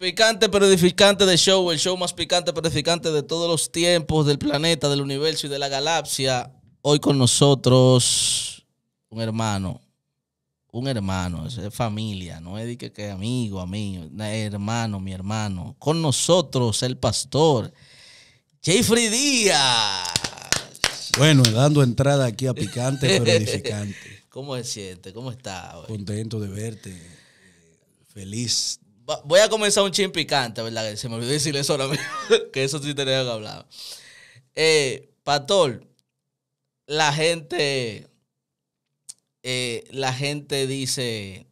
Picante pero edificante de show, el show más picante pero edificante de todos los tiempos, del planeta, del universo y de la galaxia. Hoy con nosotros un hermano, un hermano, es familia, no es que, amigo, amigo, hermano, mi hermano. Con nosotros el pastor Jeffrey Díaz. Bueno, dando entrada aquí a picante pero edificante. ¿Cómo se siente? ¿Cómo está? Contento de verte, feliz voy a comenzar un chin picante, ¿verdad? Se me olvidó decirle eso ahora mismo, que eso sí tenía que hablar. Eh, Pastor, la gente, eh, la gente dice,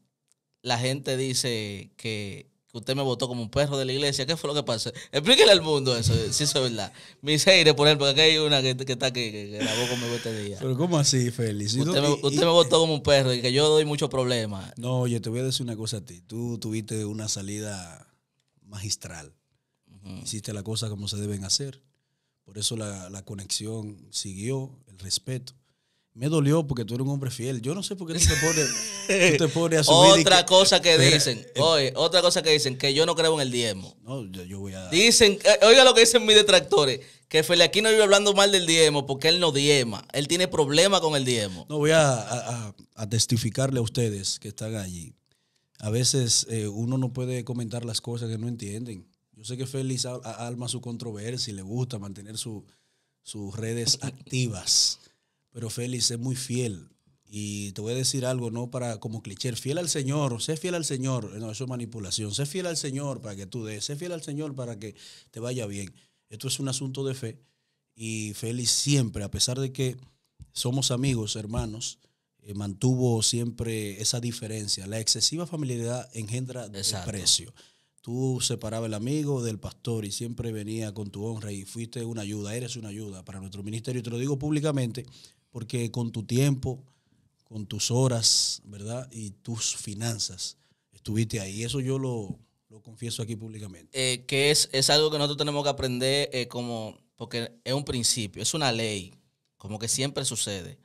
la gente dice que usted me votó como un perro de la iglesia. ¿Qué fue lo que pasó? Explíquele al mundo eso, eh, si eso es verdad. Mis aires, por ejemplo, aquí hay una que, está aquí, que, boca me conmigo este día. Pero ¿cómo así, Félix? Usted, me, votó como un perro y que yo doy muchos problemas. No, oye, te voy a decir una cosa a ti. Tú tuviste una salida magistral. Hiciste las cosas como se deben hacer. Por eso la conexión siguió, el respeto me dolió porque tú eres un hombre fiel. Yo no sé por qué tú te pones, a subir Otra cosa que dicen, eh, otra cosa que dicen, que yo no creo en el diezmo. No, yo, voy a... Dicen, eh, oiga lo que dicen mis detractores, que aquí Feli no vive hablando mal del diezmo porque él no diema. Él tiene problema con el diezmo. No, voy a, testificarle a ustedes que están allí. A veces eh, uno no puede comentar las cosas que no entienden. Yo sé que Félix alma su controversia y le gusta mantener sus redes activas. Pero Félix es muy fiel. Y te voy a decir algo, no para como cliché, fiel al Señor, sé fiel al Señor, no, eso es manipulación, sé fiel al Señor para que tú des, sé fiel al Señor para que te vaya bien. Esto es un asunto de fe y Félix siempre, a pesar de que somos amigos, hermanos, eh, mantuvo siempre esa diferencia. La excesiva familiaridad engendra desprecio. Tú separabas el amigo del pastor y siempre venía con tu honra y fuiste una ayuda, eres una ayuda para nuestro ministerio. Y te lo digo públicamente porque con tu tiempo, con tus horas, ¿verdad? Y tus finanzas, estuviste ahí. Eso yo lo, confieso aquí públicamente. Eh, que es, algo que nosotros tenemos que aprender eh, como, porque es un principio, es una ley, como que siempre sucede.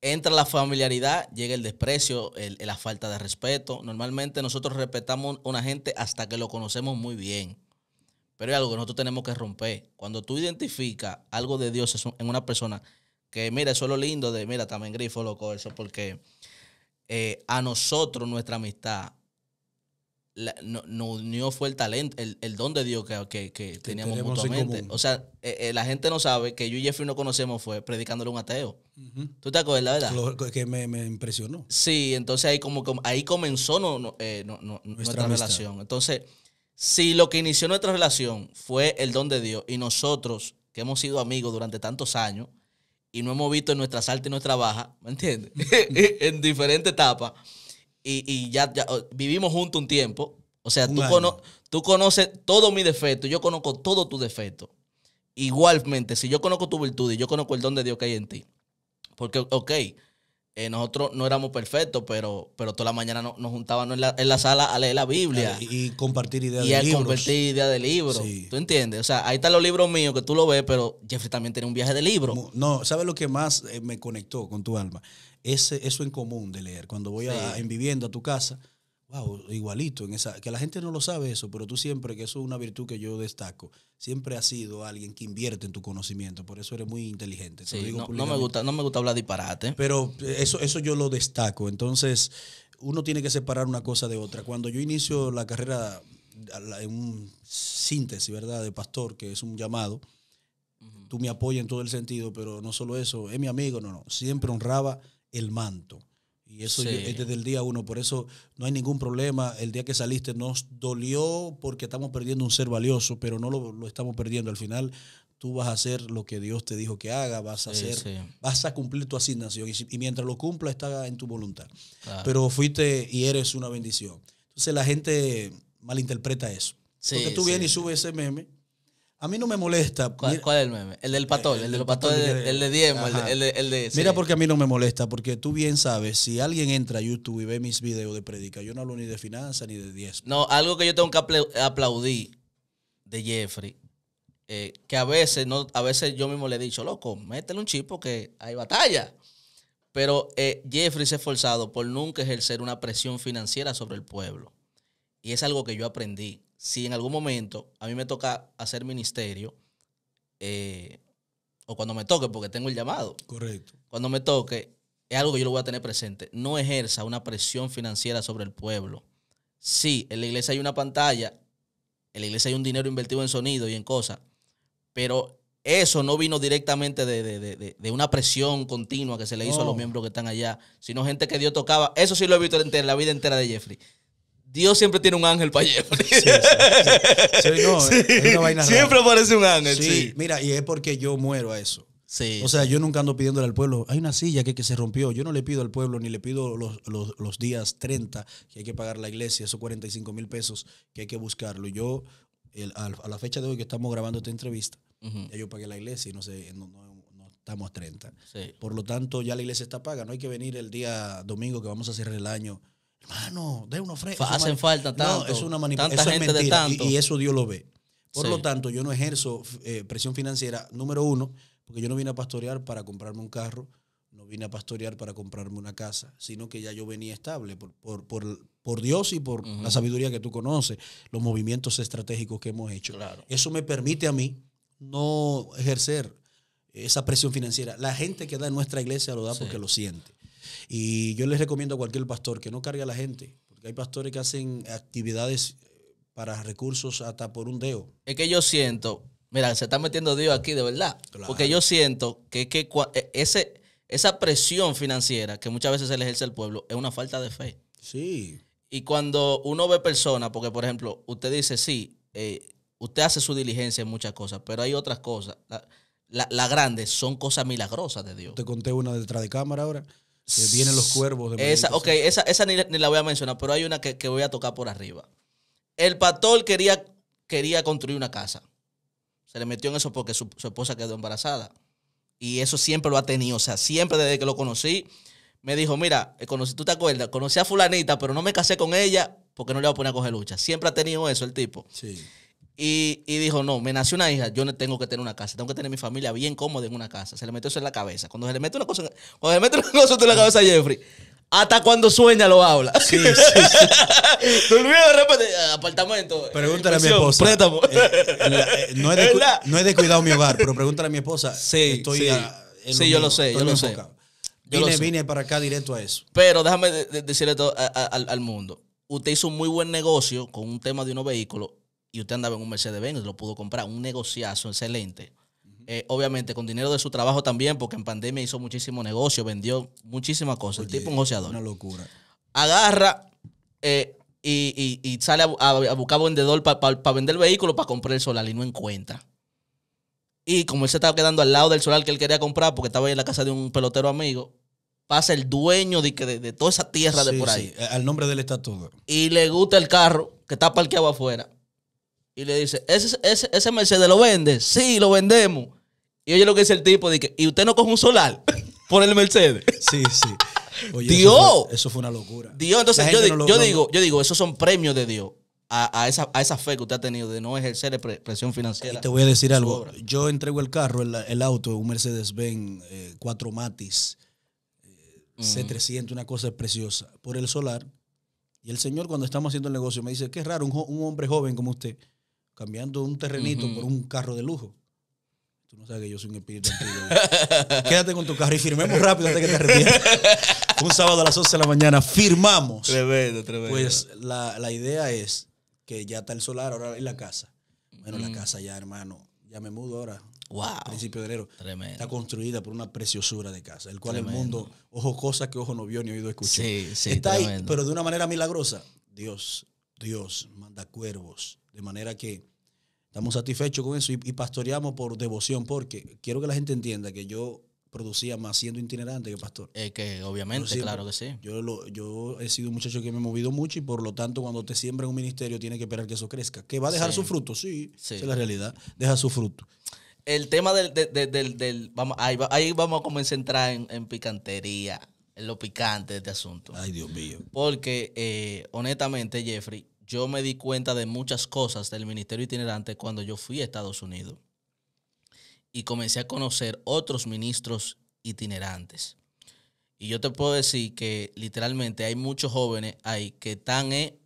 Entra la familiaridad, llega el desprecio, la falta de respeto. Normalmente nosotros respetamos a una gente hasta que lo conocemos muy bien. Pero es algo que nosotros tenemos que romper. Cuando tú identificas algo de Dios en una persona, que mira, eso es lo lindo de, mira, también grifo, loco, eso, porque eh, a nosotros nuestra amistad nos unió fue el talento, el, don de Dios que, que, teníamos mutuamente. O sea, eh, eh, la gente no sabe que yo y Jeffrey no conocemos fue predicándole un ateo. ¿Tú te acuerdas, la verdad? que me, impresionó. Sí, entonces ahí como ahí comenzó nuestra relación. Entonces, si lo que inició nuestra relación fue el don de Dios y nosotros que hemos sido amigos durante tantos años, y no hemos visto en nuestra altas y nuestra baja, ¿me entiendes? en diferentes etapas. Y, ya, vivimos juntos un tiempo. O sea, tú, tú conoces todo mi defecto, yo conozco todo tu defecto. Igualmente, si yo conozco tu virtud y yo conozco el don de Dios que hay en ti. Porque, ok, eh, nosotros no éramos perfectos, pero, pero toda la mañana nos juntábamos en la, en la, sala a leer la Biblia. Y, compartir ideas de libros. Y a compartir ideas de libros. ¿Tú entiendes? O sea, ahí están los libros míos que tú lo ves, pero Jeffrey también tiene un viaje de libros. No, ¿sabes lo que más eh, me conectó con tu alma? Ese, eso en común de leer. Cuando voy a, en vivienda a tu casa, wow, igualito, en esa, que la gente no lo sabe eso, pero tú siempre, que eso es una virtud que yo destaco, siempre has sido alguien que invierte en tu conocimiento, por eso eres muy inteligente. no, me gusta, no me gusta hablar disparate. Pero eh, eso, eso yo lo destaco, entonces uno tiene que separar una cosa de otra. Cuando yo inicio la carrera en un síntesis, ¿verdad?, de pastor, que es un llamado, tú me apoyas en todo el sentido, pero no solo eso, es mi amigo, no, no, siempre honraba el manto y eso es desde el día uno. Por eso no hay ningún problema. El día que saliste nos dolió porque estamos perdiendo un ser valioso, pero no lo, estamos perdiendo. Al final tú vas a hacer lo que Dios te dijo que haga, vas a hacer, vas a cumplir tu asignación. Y, mientras lo cumpla, está en tu voluntad. Pero fuiste y eres una bendición. Entonces la gente malinterpreta eso. Porque tú vienes y subes ese meme a mí no me molesta. ¿Cuál, es el meme? El del pastor, eh, el, el, de Diemo, el de... Mira porque a mí no me molesta, porque tú bien sabes, si alguien entra a YouTube y ve mis videos de predicación, yo no hablo ni de finanzas ni de diez. No, algo que yo tengo que aplaudir de Jeffrey, eh, que a veces, no, a veces yo mismo le he dicho, loco, métele un chip porque hay batalla. Pero eh, Jeffrey se ha esforzado por nunca ejercer una presión financiera sobre el pueblo. Y es algo que yo aprendí si en algún momento a mí me toca hacer ministerio, eh, o cuando me toque, porque tengo el llamado. Correcto. Cuando me toque, es algo que yo lo voy a tener presente. No ejerza una presión financiera sobre el pueblo. Sí, en la iglesia hay una pantalla, en la iglesia hay un dinero invertido en sonido y en cosas, pero eso no vino directamente de, una presión continua que se le hizo a los miembros que están allá, sino gente que Dios tocaba. Eso sí lo he visto en la vida entera de Jeffrey. Dios siempre tiene un ángel para siempre aparece un ángel. Sí, mira, y es porque yo muero a eso. Sí. O sea, yo nunca ando pidiéndole al pueblo, hay una silla que, que se rompió, yo no le pido al pueblo ni le pido los, los, días 30 que hay que pagar la iglesia, esos 45 mil pesos que hay que buscarlo. Yo, a, la fecha de hoy que estamos grabando esta entrevista, yo pagué la iglesia y no sé, no, no, estamos a 30. Por lo tanto, ya la iglesia está paga, no hay que venir el día domingo que vamos a cerrar el año hermano, de una ofrenda. Hacen falta tanto. es una manipulación. de tanto. Y, eso Dios lo ve. Por lo tanto, yo no ejerzo eh, presión financiera, número uno, porque yo no vine a pastorear para comprarme un carro, no vine a pastorear para comprarme una casa, sino que ya yo venía estable por, por, por, Dios y por la sabiduría que tú conoces, los movimientos estratégicos que hemos hecho. Claro. Eso me permite a mí no ejercer esa presión financiera. La gente que da en nuestra iglesia lo da porque lo siente. Y yo les recomiendo a cualquier pastor que no cargue a la gente, porque hay pastores que hacen actividades eh, para recursos hasta por un dedo. Es que yo siento, mira, se está metiendo Dios aquí de verdad, porque yo siento que, que eh, ese, esa presión financiera que muchas veces se le ejerce al pueblo es una falta de fe. Sí. Y cuando uno ve personas, porque por ejemplo, usted dice, sí, eh, usted hace su diligencia en muchas cosas, pero hay otras cosas. Las grandes son cosas milagrosas de Dios. Te conté una detrás de cámara ahora. Que vienen los cuervos. De esa, ok, esa, ni, la voy a mencionar, pero hay una que, voy a tocar por arriba. El pastor quería, quería construir una casa. Se le metió en eso porque su, esposa quedó embarazada. Y eso siempre lo ha tenido. O sea, siempre desde que lo conocí, me dijo, mira, eh, conocí, tú te acuerdas, conocí a fulanita, pero no me casé con ella porque no le voy a poner a coger lucha. Siempre ha tenido eso el tipo. Sí. Y, dijo, no, me nació una hija, yo no tengo que tener una casa, tengo que tener mi familia bien cómoda en una casa. Se le metió eso en la cabeza. Cuando se le mete una cosa, cuando mete una cosa en la cabeza a Jeffrey, hasta cuando sueña lo habla. Sí, sí, de repente, eh, apartamento. Eh, pregúntale a mi esposa. Eh, no, he descuidado mi hogar, pero pregúntale a mi esposa. Sí, estoy sí. yo lo sé, yo lo sé. vine, vine para acá directo a eso. Pero déjame decirle esto al, al mundo. Usted hizo un muy buen negocio con un tema de unos vehículos y usted andaba en un Mercedes-Benz, lo pudo comprar, un negociazo excelente. Eh, obviamente con dinero de su trabajo también, porque en pandemia hizo muchísimo negocio, vendió muchísimas cosas. el tipo un negociador. Una locura. Agarra eh, y, sale a, buscar vendedor para vender el vehículo, para comprar el solar y no encuentra. Y como él se estaba quedando al lado del solar que él quería comprar, porque estaba en la casa de un pelotero amigo, pasa el dueño de, de, toda esa tierra de por ahí. Sí. Eh, al nombre de él está todo. Y le gusta el carro que está parqueado afuera y le dice, ¿Ese, ese, ese Mercedes lo vende? Sí, lo vendemos. Y oye lo que dice el tipo, ¿y usted no coge un solar por el Mercedes? Sí, sí. Dios. Eso fue, una locura. Dios, entonces yo, digo, yo digo, esos son premios de Dios. A, esa, esa fe que usted ha tenido de no ejercer presión financiera. Y te voy a decir algo. Yo entrego el carro, el, auto, un Mercedes-Benz, eh, cuatro Matis, eh, mm. C300, una cosa preciosa, por el solar. Y el señor, cuando estamos haciendo el negocio, me dice: Qué raro, un hombre joven como usted cambiando un terrenito por un carro de lujo. Tú no sabes que yo soy un espíritu Quédate con tu carro y firmemos rápido antes que te arrepientas un sábado a las 11 de la mañana firmamos. Tremendo, tremendo. Pues la, idea es que ya está el solar, ahora es la casa. Bueno, la casa ya, hermano, ya me mudo ahora. Wow. Principio de enero. Tremendo. Está construida por una preciosura de casa, el cual el mundo, ojo, cosas que ojo no vio ni oído escuchar Sí, sí, está ahí, pero de una manera milagrosa. Dios, Dios manda cuervos de manera que estamos satisfechos con eso y, pastoreamos por devoción, porque quiero que la gente entienda que yo producía más siendo itinerante que pastor. Es eh, que obviamente, claro que sí. Yo, lo, yo he sido un muchacho que me he movido mucho y por lo tanto cuando te siembra un ministerio tienes que esperar que eso crezca. Que va a dejar su fruto, sí, es la realidad, deja su fruto. El tema del, del, del, vamos, ahí, vamos a comenzar a entrar en, picantería, en lo picante de este asunto. Ay, Dios mío. Porque eh, honestamente, Jeffrey, yo me di cuenta de muchas cosas del ministerio itinerante cuando yo fui a Estados Unidos y comencé a conocer otros ministros itinerantes. Y yo te puedo decir que literalmente hay muchos jóvenes ahí que están, en,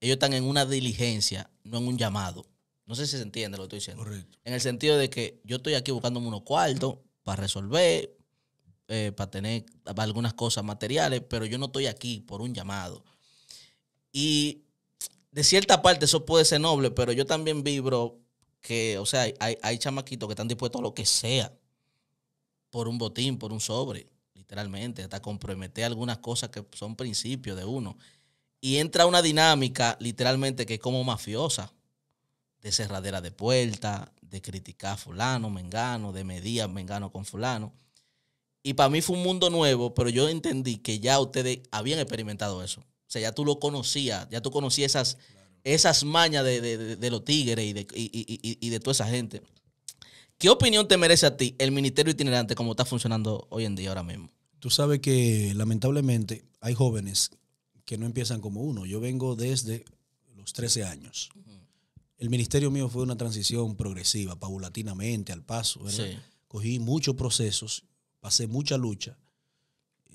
ellos están en una diligencia, no en un llamado. No sé si se entiende lo que estoy diciendo. Correcto. En el sentido de que yo estoy aquí buscando unos cuartos para resolver, eh, para tener algunas cosas materiales, pero yo no estoy aquí por un llamado. Y de cierta parte eso puede ser noble, pero yo también vibro que, o sea, hay, hay chamaquitos que están dispuestos a lo que sea por un botín, por un sobre, literalmente, hasta comprometer algunas cosas que son principios de uno. Y entra una dinámica, literalmente, que es como mafiosa, de cerradera de puerta, de criticar a fulano, mengano, de medir mengano con fulano. Y para mí fue un mundo nuevo, pero yo entendí que ya ustedes habían experimentado eso. O sea, ya tú lo conocías, ya tú conocías esas, esas mañas de, los tigres y de, y, y, de toda esa gente. ¿Qué opinión te merece a ti el Ministerio Itinerante como está funcionando hoy en día ahora mismo? Tú sabes que lamentablemente hay jóvenes que no empiezan como uno. Yo vengo desde los 13 años. El ministerio mío fue una transición progresiva, paulatinamente, al paso. Cogí muchos procesos, pasé mucha lucha.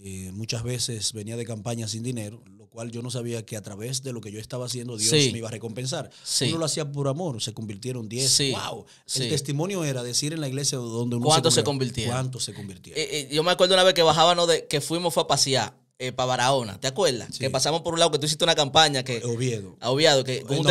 Eh, muchas veces venía de campaña sin dinero cual yo no sabía que a través de lo que yo estaba haciendo Dios me iba a recompensar. si Uno lo hacía por amor, se convirtieron 10. ¡Wow! El testimonio era decir en la iglesia donde uno se, convirtió convirtieron? se convirtió eh, eh, yo me acuerdo una vez que bajábamos, de, que fuimos fue a pasear eh, para Barahona, ¿te acuerdas? Que pasamos por un lado que tú hiciste una campaña que... Oviedo. Oviedo, que eh, con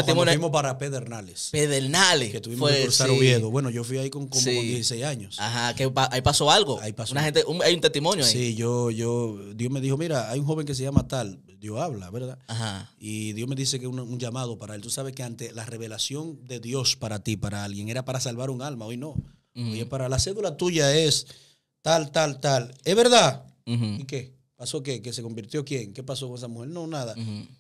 para Pedernales. Pedernales. Que tuvimos para Oviedo. Bueno, yo fui ahí con como 16 años. Ajá, que ahí pasó algo. Una hay un testimonio ahí. Sí, yo, yo, Dios me dijo, mira, hay un joven que se llama tal, Dios habla, ¿verdad? Ajá. Y Dios me dice que un, llamado para él. Tú sabes que ante la revelación de Dios para ti, para alguien, era para salvar un alma, hoy no. y Hoy es para la cédula tuya es tal, tal, tal. ¿Es verdad? ¿Y qué? ¿Pasó qué? ¿Que se convirtió quién? ¿Qué pasó con esa mujer? No, nada.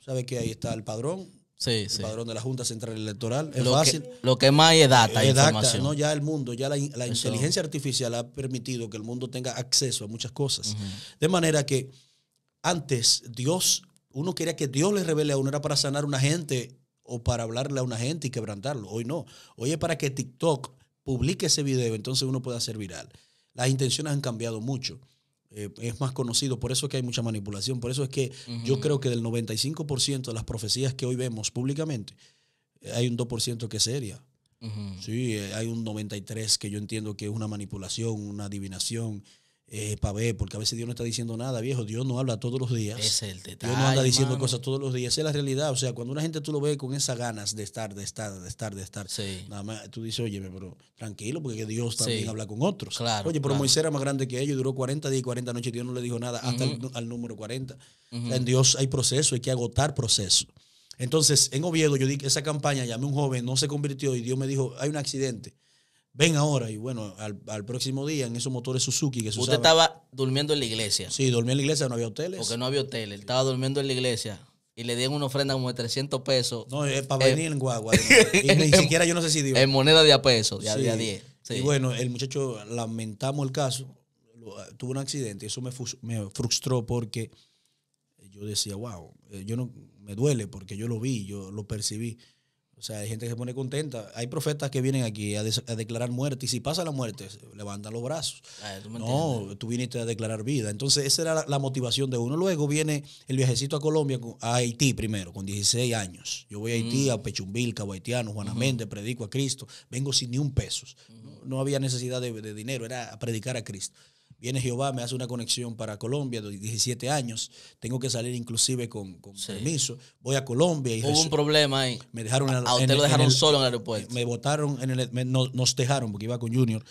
¿Sabe que ahí está el padrón? Sí, sí. el padrón de la Junta Central Electoral. Es lo fácil. Que, lo que más es data, es data ¿no? Ya el mundo, ya la, inteligencia artificial ha permitido que el mundo tenga acceso a muchas cosas. De manera que antes Dios, uno quería que Dios le revele a uno, era para sanar a una gente o para hablarle a una gente y quebrantarlo. Hoy no. Hoy es para que TikTok publique ese video, entonces uno pueda ser viral. Las intenciones han cambiado mucho. Eh, es más conocido, por eso es que hay mucha manipulación, por eso es que yo creo que del 95% de las profecías que hoy vemos públicamente, eh, hay un 2% que es seria. Sí, eh, hay un 93% que yo entiendo que es una manipulación, una adivinación, eh, para ver, porque a veces Dios no está diciendo nada, viejo. Dios no habla todos los días. Es el Dios no anda diciendo cosas todos los días. Esa es la realidad. O sea, cuando una gente tú lo ves con esas ganas de estar, de estar, de estar, de estar, nada más tú dices, oye, pero tranquilo, porque Dios también habla con otros. oye, pero Moisés era más grande que ellos, duró 40 días y 40 noches, Y Dios no le dijo nada hasta el, número 40. en Dios hay proceso, hay que agotar proceso. Entonces, en Oviedo, yo di esa campaña, llamé a un joven, no se convirtió y Dios me dijo, hay un accidente ven ahora. Y bueno, al, próximo día en esos motores Suzuki que se Usted estaba durmiendo en la iglesia. Sí, dormía en la iglesia, no había hoteles. Porque no había hotel. estaba durmiendo en la iglesia. Y le dieron una ofrenda como de 300 pesos. No, para venir en guagua. Y ni siquiera yo no sé si dio. En moneda de a pesos. De a, 10. Y bueno, el muchacho, lamentamos el caso, tuvo un accidente. Y Eso me, frustró porque yo decía, wow, eh, yo no, me duele porque yo lo vi, yo lo percibí. O sea, hay gente que se pone contenta. Hay profetas que vienen aquí a, declarar muerte y si pasa la muerte, levantan los brazos. Ah, no, tú viniste a declarar vida. Entonces, esa era la, motivación de uno. Luego viene el viajecito a Colombia, a Haití primero, con 16 años. Yo voy a Haití, mm. a Pechumbilca, Haitiano, Juanamente, predico a Cristo. Vengo sin ni un peso. no, había necesidad de, de dinero, era predicar a Cristo viene Jehová, me hace una conexión para Colombia, de 17 años, tengo que salir inclusive con, permiso, voy a Colombia y... Hubo un problema ahí. Me dejaron a, ah, ah, usted lo dejaron solo en el aeropuerto. Me votaron, en el, nos, dejaron porque iba con Junior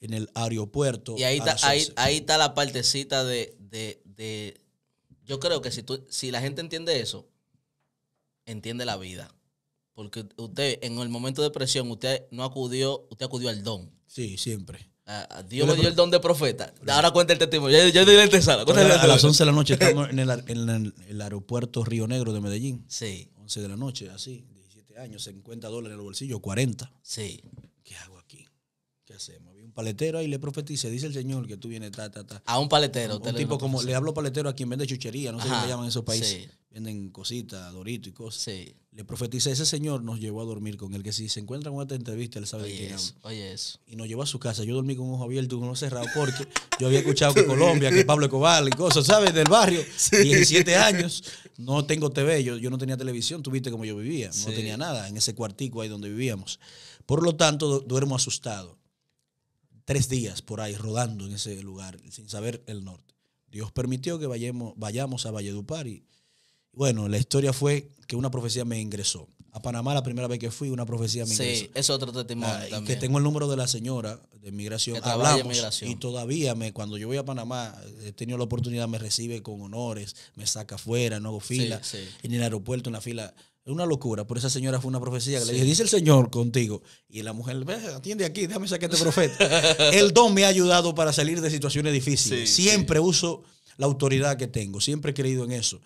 en el aeropuerto. Y ahí está, ahí, ahí está la partecita de, de, de, Yo creo que si, tú, si la gente entiende eso, entiende la vida. Porque usted en el momento de presión, usted no acudió, usted acudió al don. Sí, siempre. Dios me dio el don de profeta. Ahora cuenta el testimonio. Yo, yo A, las 11 de la noche estamos en el, aeropuerto Río Negro de Medellín. Sí. 11 de la noche, así. 17 años, 50 dólares en el bolsillo, 40. Sí. ¿Qué hago aquí? ¿Qué hacemos? paletero ahí le profetice, dice el Señor que tú vienes, ta, ta, ta. A un paletero. Un, un tipo como, le hablo paletero a quien vende chuchería, no sé cómo le llaman en esos países. Venden cositas, doritos y cosas. Le profetice, ese Señor nos llevó a dormir con él, que si se encuentra con esta entrevista, él sabe oye quién es. Oye, eso. Y nos llevó a su casa. Yo dormí con un ojo abierto, con un cerrado, porque yo había escuchado que Colombia, que Pablo Escobar y cosas, ¿sabes? Del barrio. Sí. 17 años, no tengo TV, yo, yo no tenía televisión, tuviste viste cómo yo vivía, no tenía nada en ese cuartico ahí donde vivíamos. Por lo tanto, duermo asustado tres días por ahí rodando en ese lugar, sin saber el norte. Dios permitió que vayamos, vayamos a Valledupar y bueno, la historia fue que una profecía me ingresó. A Panamá la primera vez que fui, una profecía me ingresó. Sí, es otro testimonio ah, Que tengo el número de la señora de migración. Hablamos, y todavía me, cuando yo voy a Panamá, he tenido la oportunidad, me recibe con honores, me saca afuera, no hago fila. En el aeropuerto, en la fila, es una locura, por esa señora fue una profecía que le dije, dice el Señor contigo. Y la mujer, ve, atiende aquí, déjame este profeta. el don me ha ayudado para salir de situaciones difíciles. siempre uso la autoridad que tengo, siempre he creído en eso.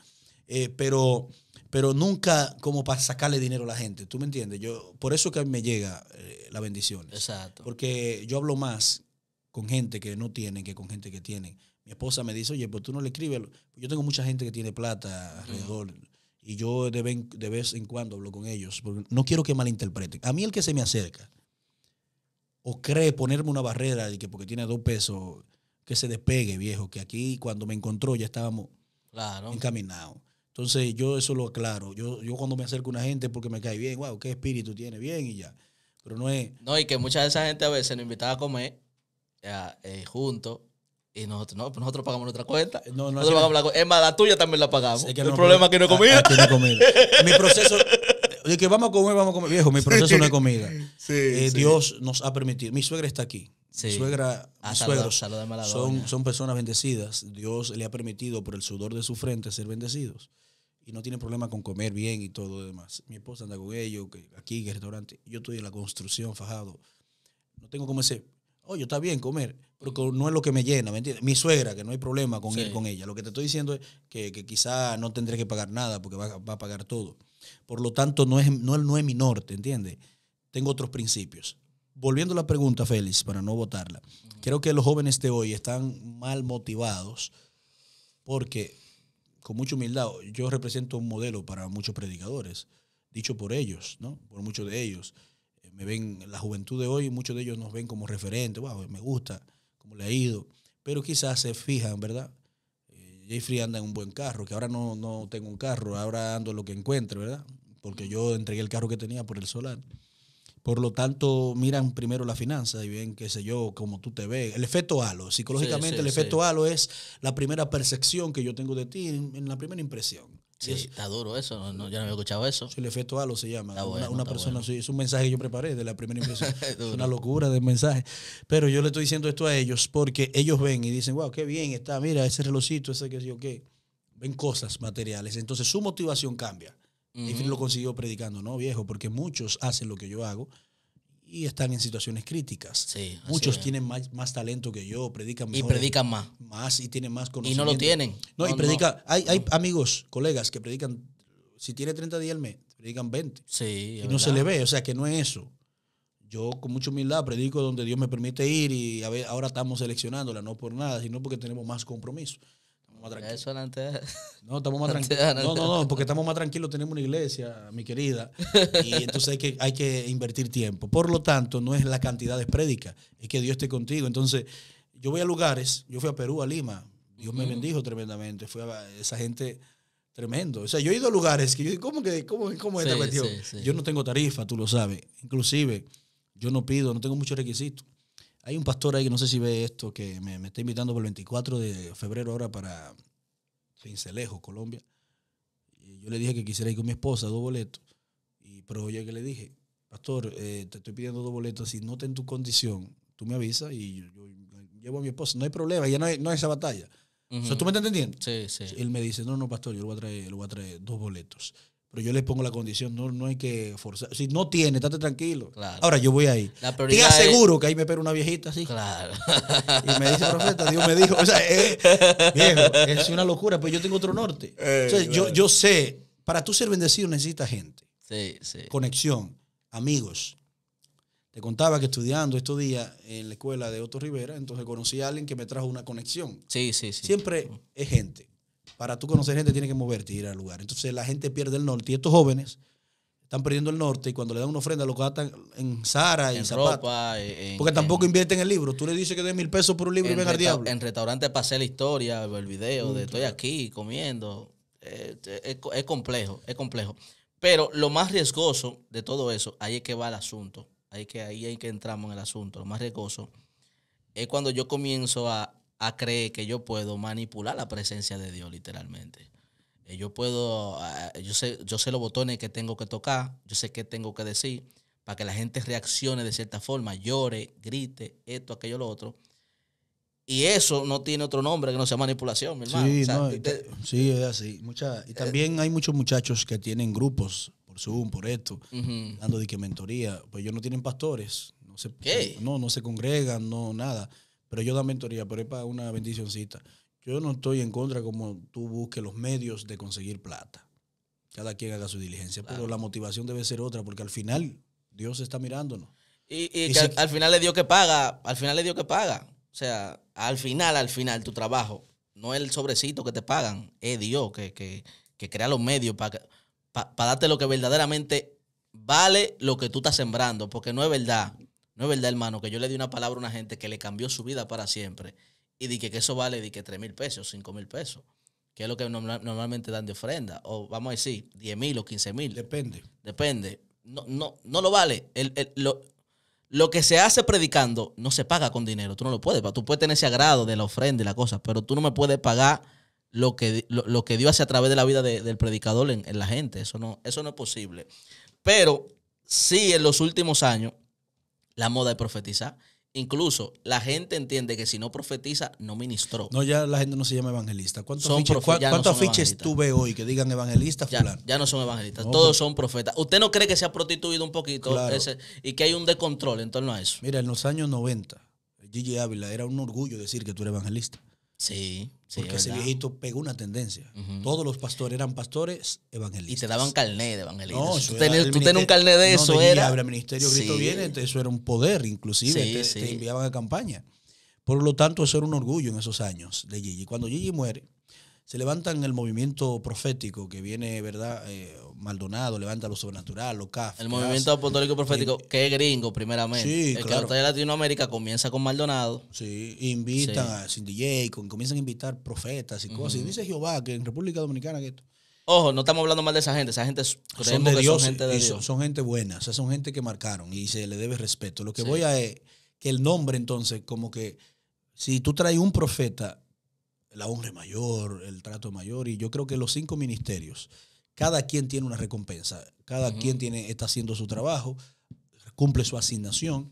Eh, pero, pero nunca como para sacarle dinero a la gente, ¿tú me entiendes? Yo, por eso que a mí me llega eh, la bendición. Exacto. Porque yo hablo más con gente que no tienen que con gente que tienen. Mi esposa me dice, oye, pues tú no le escribes. Yo tengo mucha gente que tiene plata alrededor y yo de, de vez en cuando hablo con ellos, no quiero que malinterpreten. A mí el que se me acerca o cree ponerme una barrera de que porque tiene dos pesos, que se despegue, viejo, que aquí cuando me encontró ya estábamos claro. encaminados. Entonces yo eso lo aclaro. Yo, cuando me acerco a una gente porque me cae bien, wow, qué espíritu tiene, bien y ya. Pero no es... No, y que mucha de esa gente a veces nos invitaba a comer eh, juntos y nosotros, no, pues nosotros pagamos nuestra cuenta. nosotros pagamos Es más, la tuya también la pagamos. el problema que no es comida. mi proceso, de que vamos a comer, vamos a comer. Viejo, mi proceso no es comida. Eh, Dios nos ha permitido. Mi suegra está aquí. Mi suegra, ah, son, personas bendecidas. Dios le ha permitido por el sudor de su frente ser bendecidos. Y no tiene problema con comer bien y todo lo demás. Mi esposa anda con ellos, aquí, en el restaurante. Yo estoy en la construcción, fajado. No tengo como ese Oye, está bien comer, pero no es lo que me llena, ¿me entiendes? Mi suegra, que no hay problema con, con ella. Lo que te estoy diciendo es que, que quizá no tendré que pagar nada porque va, a pagar todo. Por lo tanto, no es, no, no es mi norte, ¿entiendes? Tengo otros principios. Volviendo a la pregunta, Félix, para no votarla. Creo que los jóvenes de hoy están mal motivados porque, con mucha humildad, yo represento un modelo para muchos predicadores, dicho por ellos, ¿no? Por muchos de ellos me ven, la juventud de hoy, muchos de ellos nos ven como referentes, wow, me gusta, cómo le ha ido, pero quizás se fijan, ¿verdad? Jay eh, Jeffrey anda en un buen carro, que ahora no, tengo un carro, ahora ando lo que encuentre, ¿verdad? Porque yo entregué el carro que tenía por el solar. Por lo tanto, miran primero la finanza y ven, qué sé yo, cómo tú te ves. El efecto halo, psicológicamente el efecto halo es la primera percepción que yo tengo de ti en la primera impresión. Sí, está duro eso, no, yo no había escuchado eso. el efecto halo se llama. una, persona, es un mensaje que yo preparé de la primera impresión. es una locura de mensaje. Pero yo le estoy diciendo esto a ellos porque ellos ven y dicen, wow, qué bien está, mira, ese relojito, ese que yo qué. Ven cosas materiales. Entonces su motivación cambia. Y lo consiguió predicando, ¿no, viejo? Porque muchos hacen lo que yo hago, y están en situaciones críticas. Muchos tienen más, talento que yo, predican mejor. Y predican más. Más y tienen más conocimiento. Y no lo tienen. No, y Hay, amigos, colegas que predican, si tiene 30 días al mes, predican 20. Y no se le ve, o sea que no es eso. Yo con mucha humildad predico donde Dios me permite ir y ahora estamos seleccionándola, no por nada, sino porque tenemos más compromiso. No, estamos más tranquilos. No, no, no, porque estamos más tranquilos, tenemos una iglesia, mi querida. Y entonces hay que, hay que invertir tiempo. Por lo tanto, no es la cantidad de prédicas, es que Dios esté contigo. Entonces, yo voy a lugares, yo fui a Perú, a Lima, Dios me bendijo tremendamente. Fue a esa gente tremendo. O sea, yo he ido a lugares que yo digo, ¿cómo, que, cómo, cómo es esta Yo no tengo tarifa, tú lo sabes. Inclusive, yo no pido, no tengo muchos requisitos. Hay un pastor ahí que no sé si ve esto, que me, está invitando por el 24 de febrero ahora para Cincelejo, Colombia. Y yo le dije que quisiera ir con mi esposa, dos boletos. Y, pero yo que le dije, pastor, eh, te estoy pidiendo dos boletos, si no te en tu condición, tú me avisas y yo, llevo a mi esposa, no hay problema, ya no hay, esa batalla. ¿Tú me estás entendiendo? Sí, sí. Él me dice, no, no, pastor, yo le voy a traer dos boletos. Pero yo le pongo la condición, no, no hay que forzar. Si no tiene, estate tranquilo. Ahora yo voy ahí. Te aseguro que ahí me espera una viejita así. Claro. Y me dice, profeta, Dios me dijo, o sea, es una locura, pues yo tengo otro norte. yo, yo sé, para tú ser bendecido necesitas gente. Sí, sí. Conexión, amigos. Te contaba que estudiando estos días en la escuela de Otto Rivera, entonces conocí a alguien que me trajo una conexión. Sí, sí, sí. Siempre es gente. Para tú conocer gente tiene que moverte y ir al lugar. Entonces la gente pierde el norte. Y estos jóvenes están perdiendo el norte y cuando le dan una ofrenda lo gastan en sara y en Ropa, eh, porque tampoco invierten en el libro. Tú le dices que de mil pesos por un libro y ven al diablo. En restaurantes pasé la historia, el video de estoy aquí comiendo. Eh, es, complejo, es complejo. Pero lo más riesgoso de todo eso, ahí es que va el asunto. Ahí, que, ahí es que entramos en el asunto. Lo más riesgoso es cuando yo comienzo a a creer que yo puedo manipular la presencia de Dios, literalmente. Eh, yo puedo, ah, yo sé, yo sé los botones que tengo que tocar, yo sé qué tengo que decir, para que la gente reaccione de cierta forma, llore, grite, esto, aquello, lo otro. Y eso no tiene otro nombre que no sea manipulación, mi hermano. Sí, sí es así. y eh, también hay muchos muchachos que tienen grupos por Zoom, por esto, dando de que mentoría. Pues ellos no tienen pastores. No se, No, no se congregan, no, nada pero yo da mentoría, pero es para una bendicioncita. Yo no estoy en contra como tú busques los medios de conseguir plata. Cada quien haga su diligencia, pero la motivación debe ser otra, porque al final Dios está mirándonos. Y, al, final es Dios que paga, al final es Dios que paga. O sea, al final, al final, tu trabajo, no es el sobrecito que te pagan, es Dios que, que, que crea los medios para darte lo que verdaderamente vale lo que tú estás sembrando, porque no es verdad no es verdad, hermano, que yo le di una palabra a una gente que le cambió su vida para siempre y dije que eso vale, de que 3 mil pesos, 5 mil pesos, que es lo que normalmente dan de ofrenda, o vamos a decir 10 mil o 15 mil. Depende. Depende. No, no, no lo vale. lo, que se hace predicando no se paga con dinero, tú no lo puedes, tú puedes tener ese agrado de la ofrenda y la cosa, pero tú no me puedes pagar lo que, lo, que Dios hace a través de la vida del predicador en, la gente, eso no, eso no es posible. Pero sí, en los últimos años la moda de profetizar. Incluso la gente entiende que si no profetiza, no ministró. No, ya la gente no se llama evangelista. ¿Cuántos fiches, tuve hoy que digan evangelista? Ya, ya no son evangelistas, todos pues, son profetas. ¿Usted no cree que se ha prostituido un poquito y que hay un descontrol en torno a eso? Mira, en los años 90, Gigi Ávila era un orgullo decir que tú eres evangelista. Sí. porque ese viejito pegó una tendencia. Todos los pastores eran pastores evangelistas. Y te daban carnet de evangelistas tú tenías, un carnet de eso. De era... ministerio viene, eso era un poder, inclusive. te, enviaban a campaña. Por lo tanto, eso era un orgullo en esos años de Gigi. Cuando Gigi muere, se levantan el movimiento profético que viene, ¿verdad? Eh, Maldonado levanta lo sobrenatural, lo CAF. El movimiento apostólico profético, que es gringo, primeramente. Sí, el que que de Latinoamérica comienza con Maldonado. Sí, invitan a Cindy jay comienzan a invitar profetas y cosas. Y dice Jehová que en República Dominicana que esto. Ojo, no estamos hablando mal de esa gente. Esa gente son de Dios, son gente de Dios. Son, gente buena, son gente que marcaron y se le debe respeto. Lo que voy a es que el nombre, entonces, como que si tú traes un profeta la honra mayor, el trato mayor, y yo creo que los cinco ministerios, cada quien tiene una recompensa, cada quien tiene, está haciendo su trabajo, cumple su asignación.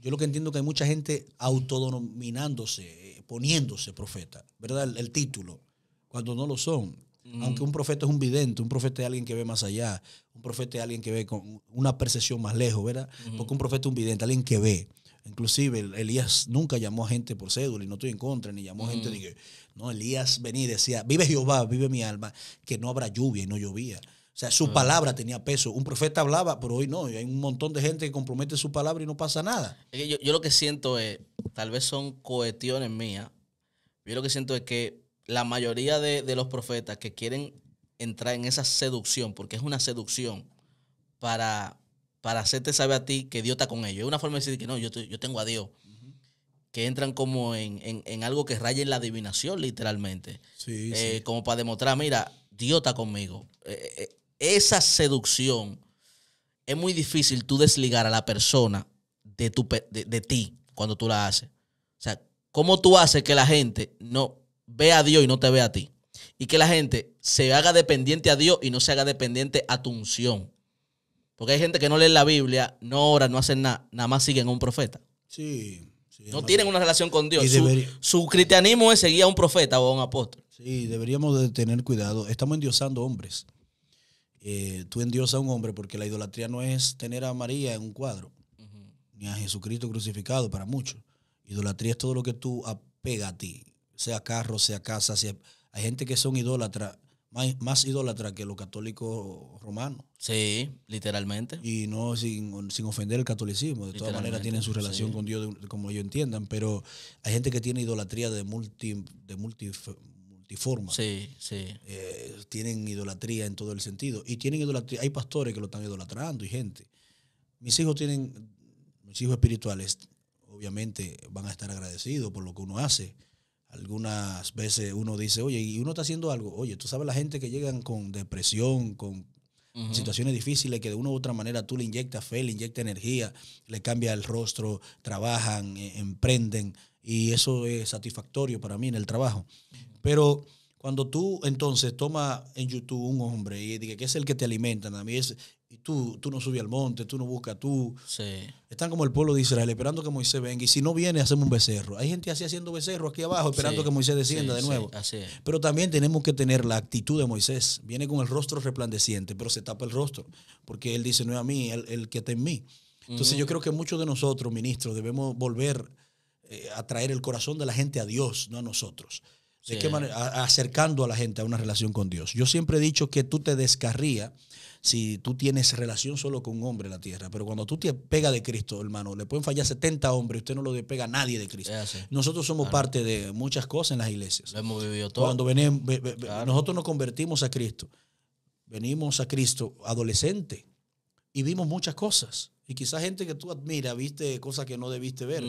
Yo lo que entiendo que hay mucha gente autodominándose, eh, poniéndose profeta, ¿verdad? El, título, cuando no lo son. Aunque un profeta es un vidente, un profeta es alguien que ve más allá, un profeta es alguien que ve con una percepción más lejos, ¿verdad? Porque un profeta es un vidente, alguien que ve. Inclusive Elías nunca llamó a gente por cédula y no estoy en contra, ni llamó a gente mm. de no, Elías venía y decía, vive Jehová, vive mi alma, que no habrá lluvia y no llovía. O sea, su ah. palabra tenía peso. Un profeta hablaba, pero hoy no. hay un montón de gente que compromete su palabra y no pasa nada. Yo, lo que siento es, tal vez son cohetiones mías, yo lo que siento es que la mayoría de, de los profetas que quieren entrar en esa seducción, porque es una seducción para para hacerte saber a ti que Dios está con ellos. Es una forma de decir que no, yo, yo tengo a Dios. Que entran como en, algo que raya en la adivinación, literalmente. Eh, como para demostrar, mira, Dios está conmigo. Eh, eh, esa seducción es muy difícil tú desligar a la persona de, tu, de ti cuando tú la haces. O sea, ¿cómo tú haces que la gente no vea a Dios y no te vea a ti? Y que la gente se haga dependiente a Dios y no se haga dependiente a tu unción. Porque hay gente que no lee la Biblia, no ora, no hacen nada, nada más siguen a un profeta. Sí. no tienen una relación con Dios. Su, cristianismo es seguir a un profeta o a un apóstol. Sí, deberíamos de tener cuidado. Estamos endiosando hombres. Eh, tú endiosas a un hombre porque la idolatría no es tener a María en un cuadro, ni a Jesucristo crucificado para muchos. Idolatría es todo lo que tú apega a ti, sea carro, sea casa, sea... Hay gente que son idólatras más, idólatra que los católicos romanos. Sí, literalmente. Y no sin, ofender el catolicismo. De todas maneras tienen su relación con Dios como ellos entiendan, pero hay gente que tiene idolatría de multi, de multiforma. Sí, sí. Eh, tienen idolatría en todo el sentido. Y tienen idolatría, hay pastores que lo están idolatrando y gente. Mis hijos tienen, mis hijos espirituales, obviamente van a estar agradecidos por lo que uno hace algunas veces uno dice, oye, y uno está haciendo algo. Oye, tú sabes la gente que llegan con depresión, con situaciones difíciles que de una u otra manera tú le inyectas fe, le inyectas energía, le cambia el rostro, trabajan, eh, emprenden. Y eso es satisfactorio para mí en el trabajo. Pero cuando tú entonces toma en YouTube un hombre y dices que es el que te alimenta, a mí es, y tú, tú no subes al monte, tú no buscas tú. Están como el pueblo de Israel esperando que Moisés venga y si no viene hacemos un becerro. Hay gente así haciendo becerro aquí abajo esperando que Moisés descienda de nuevo. Pero también tenemos que tener la actitud de Moisés. Viene con el rostro resplandeciente, pero se tapa el rostro porque él dice, no es a mí, el, el que está en mí. Entonces yo creo que muchos de nosotros, ministros, debemos volver eh, a traer el corazón de la gente a Dios, no a nosotros. ¿De acercando a la gente a una relación con Dios. Yo siempre he dicho que tú te descarrías si tú tienes relación solo con un hombre en la tierra. Pero cuando tú te pegas de Cristo, hermano, le pueden fallar 70 hombres, usted no lo pega a nadie de Cristo. Nosotros somos parte de muchas cosas en las iglesias. hemos vivido Cuando venimos, nosotros nos convertimos a Cristo. Venimos a Cristo adolescente y vimos muchas cosas. Y quizás gente que tú admiras, viste cosas que no debiste ver.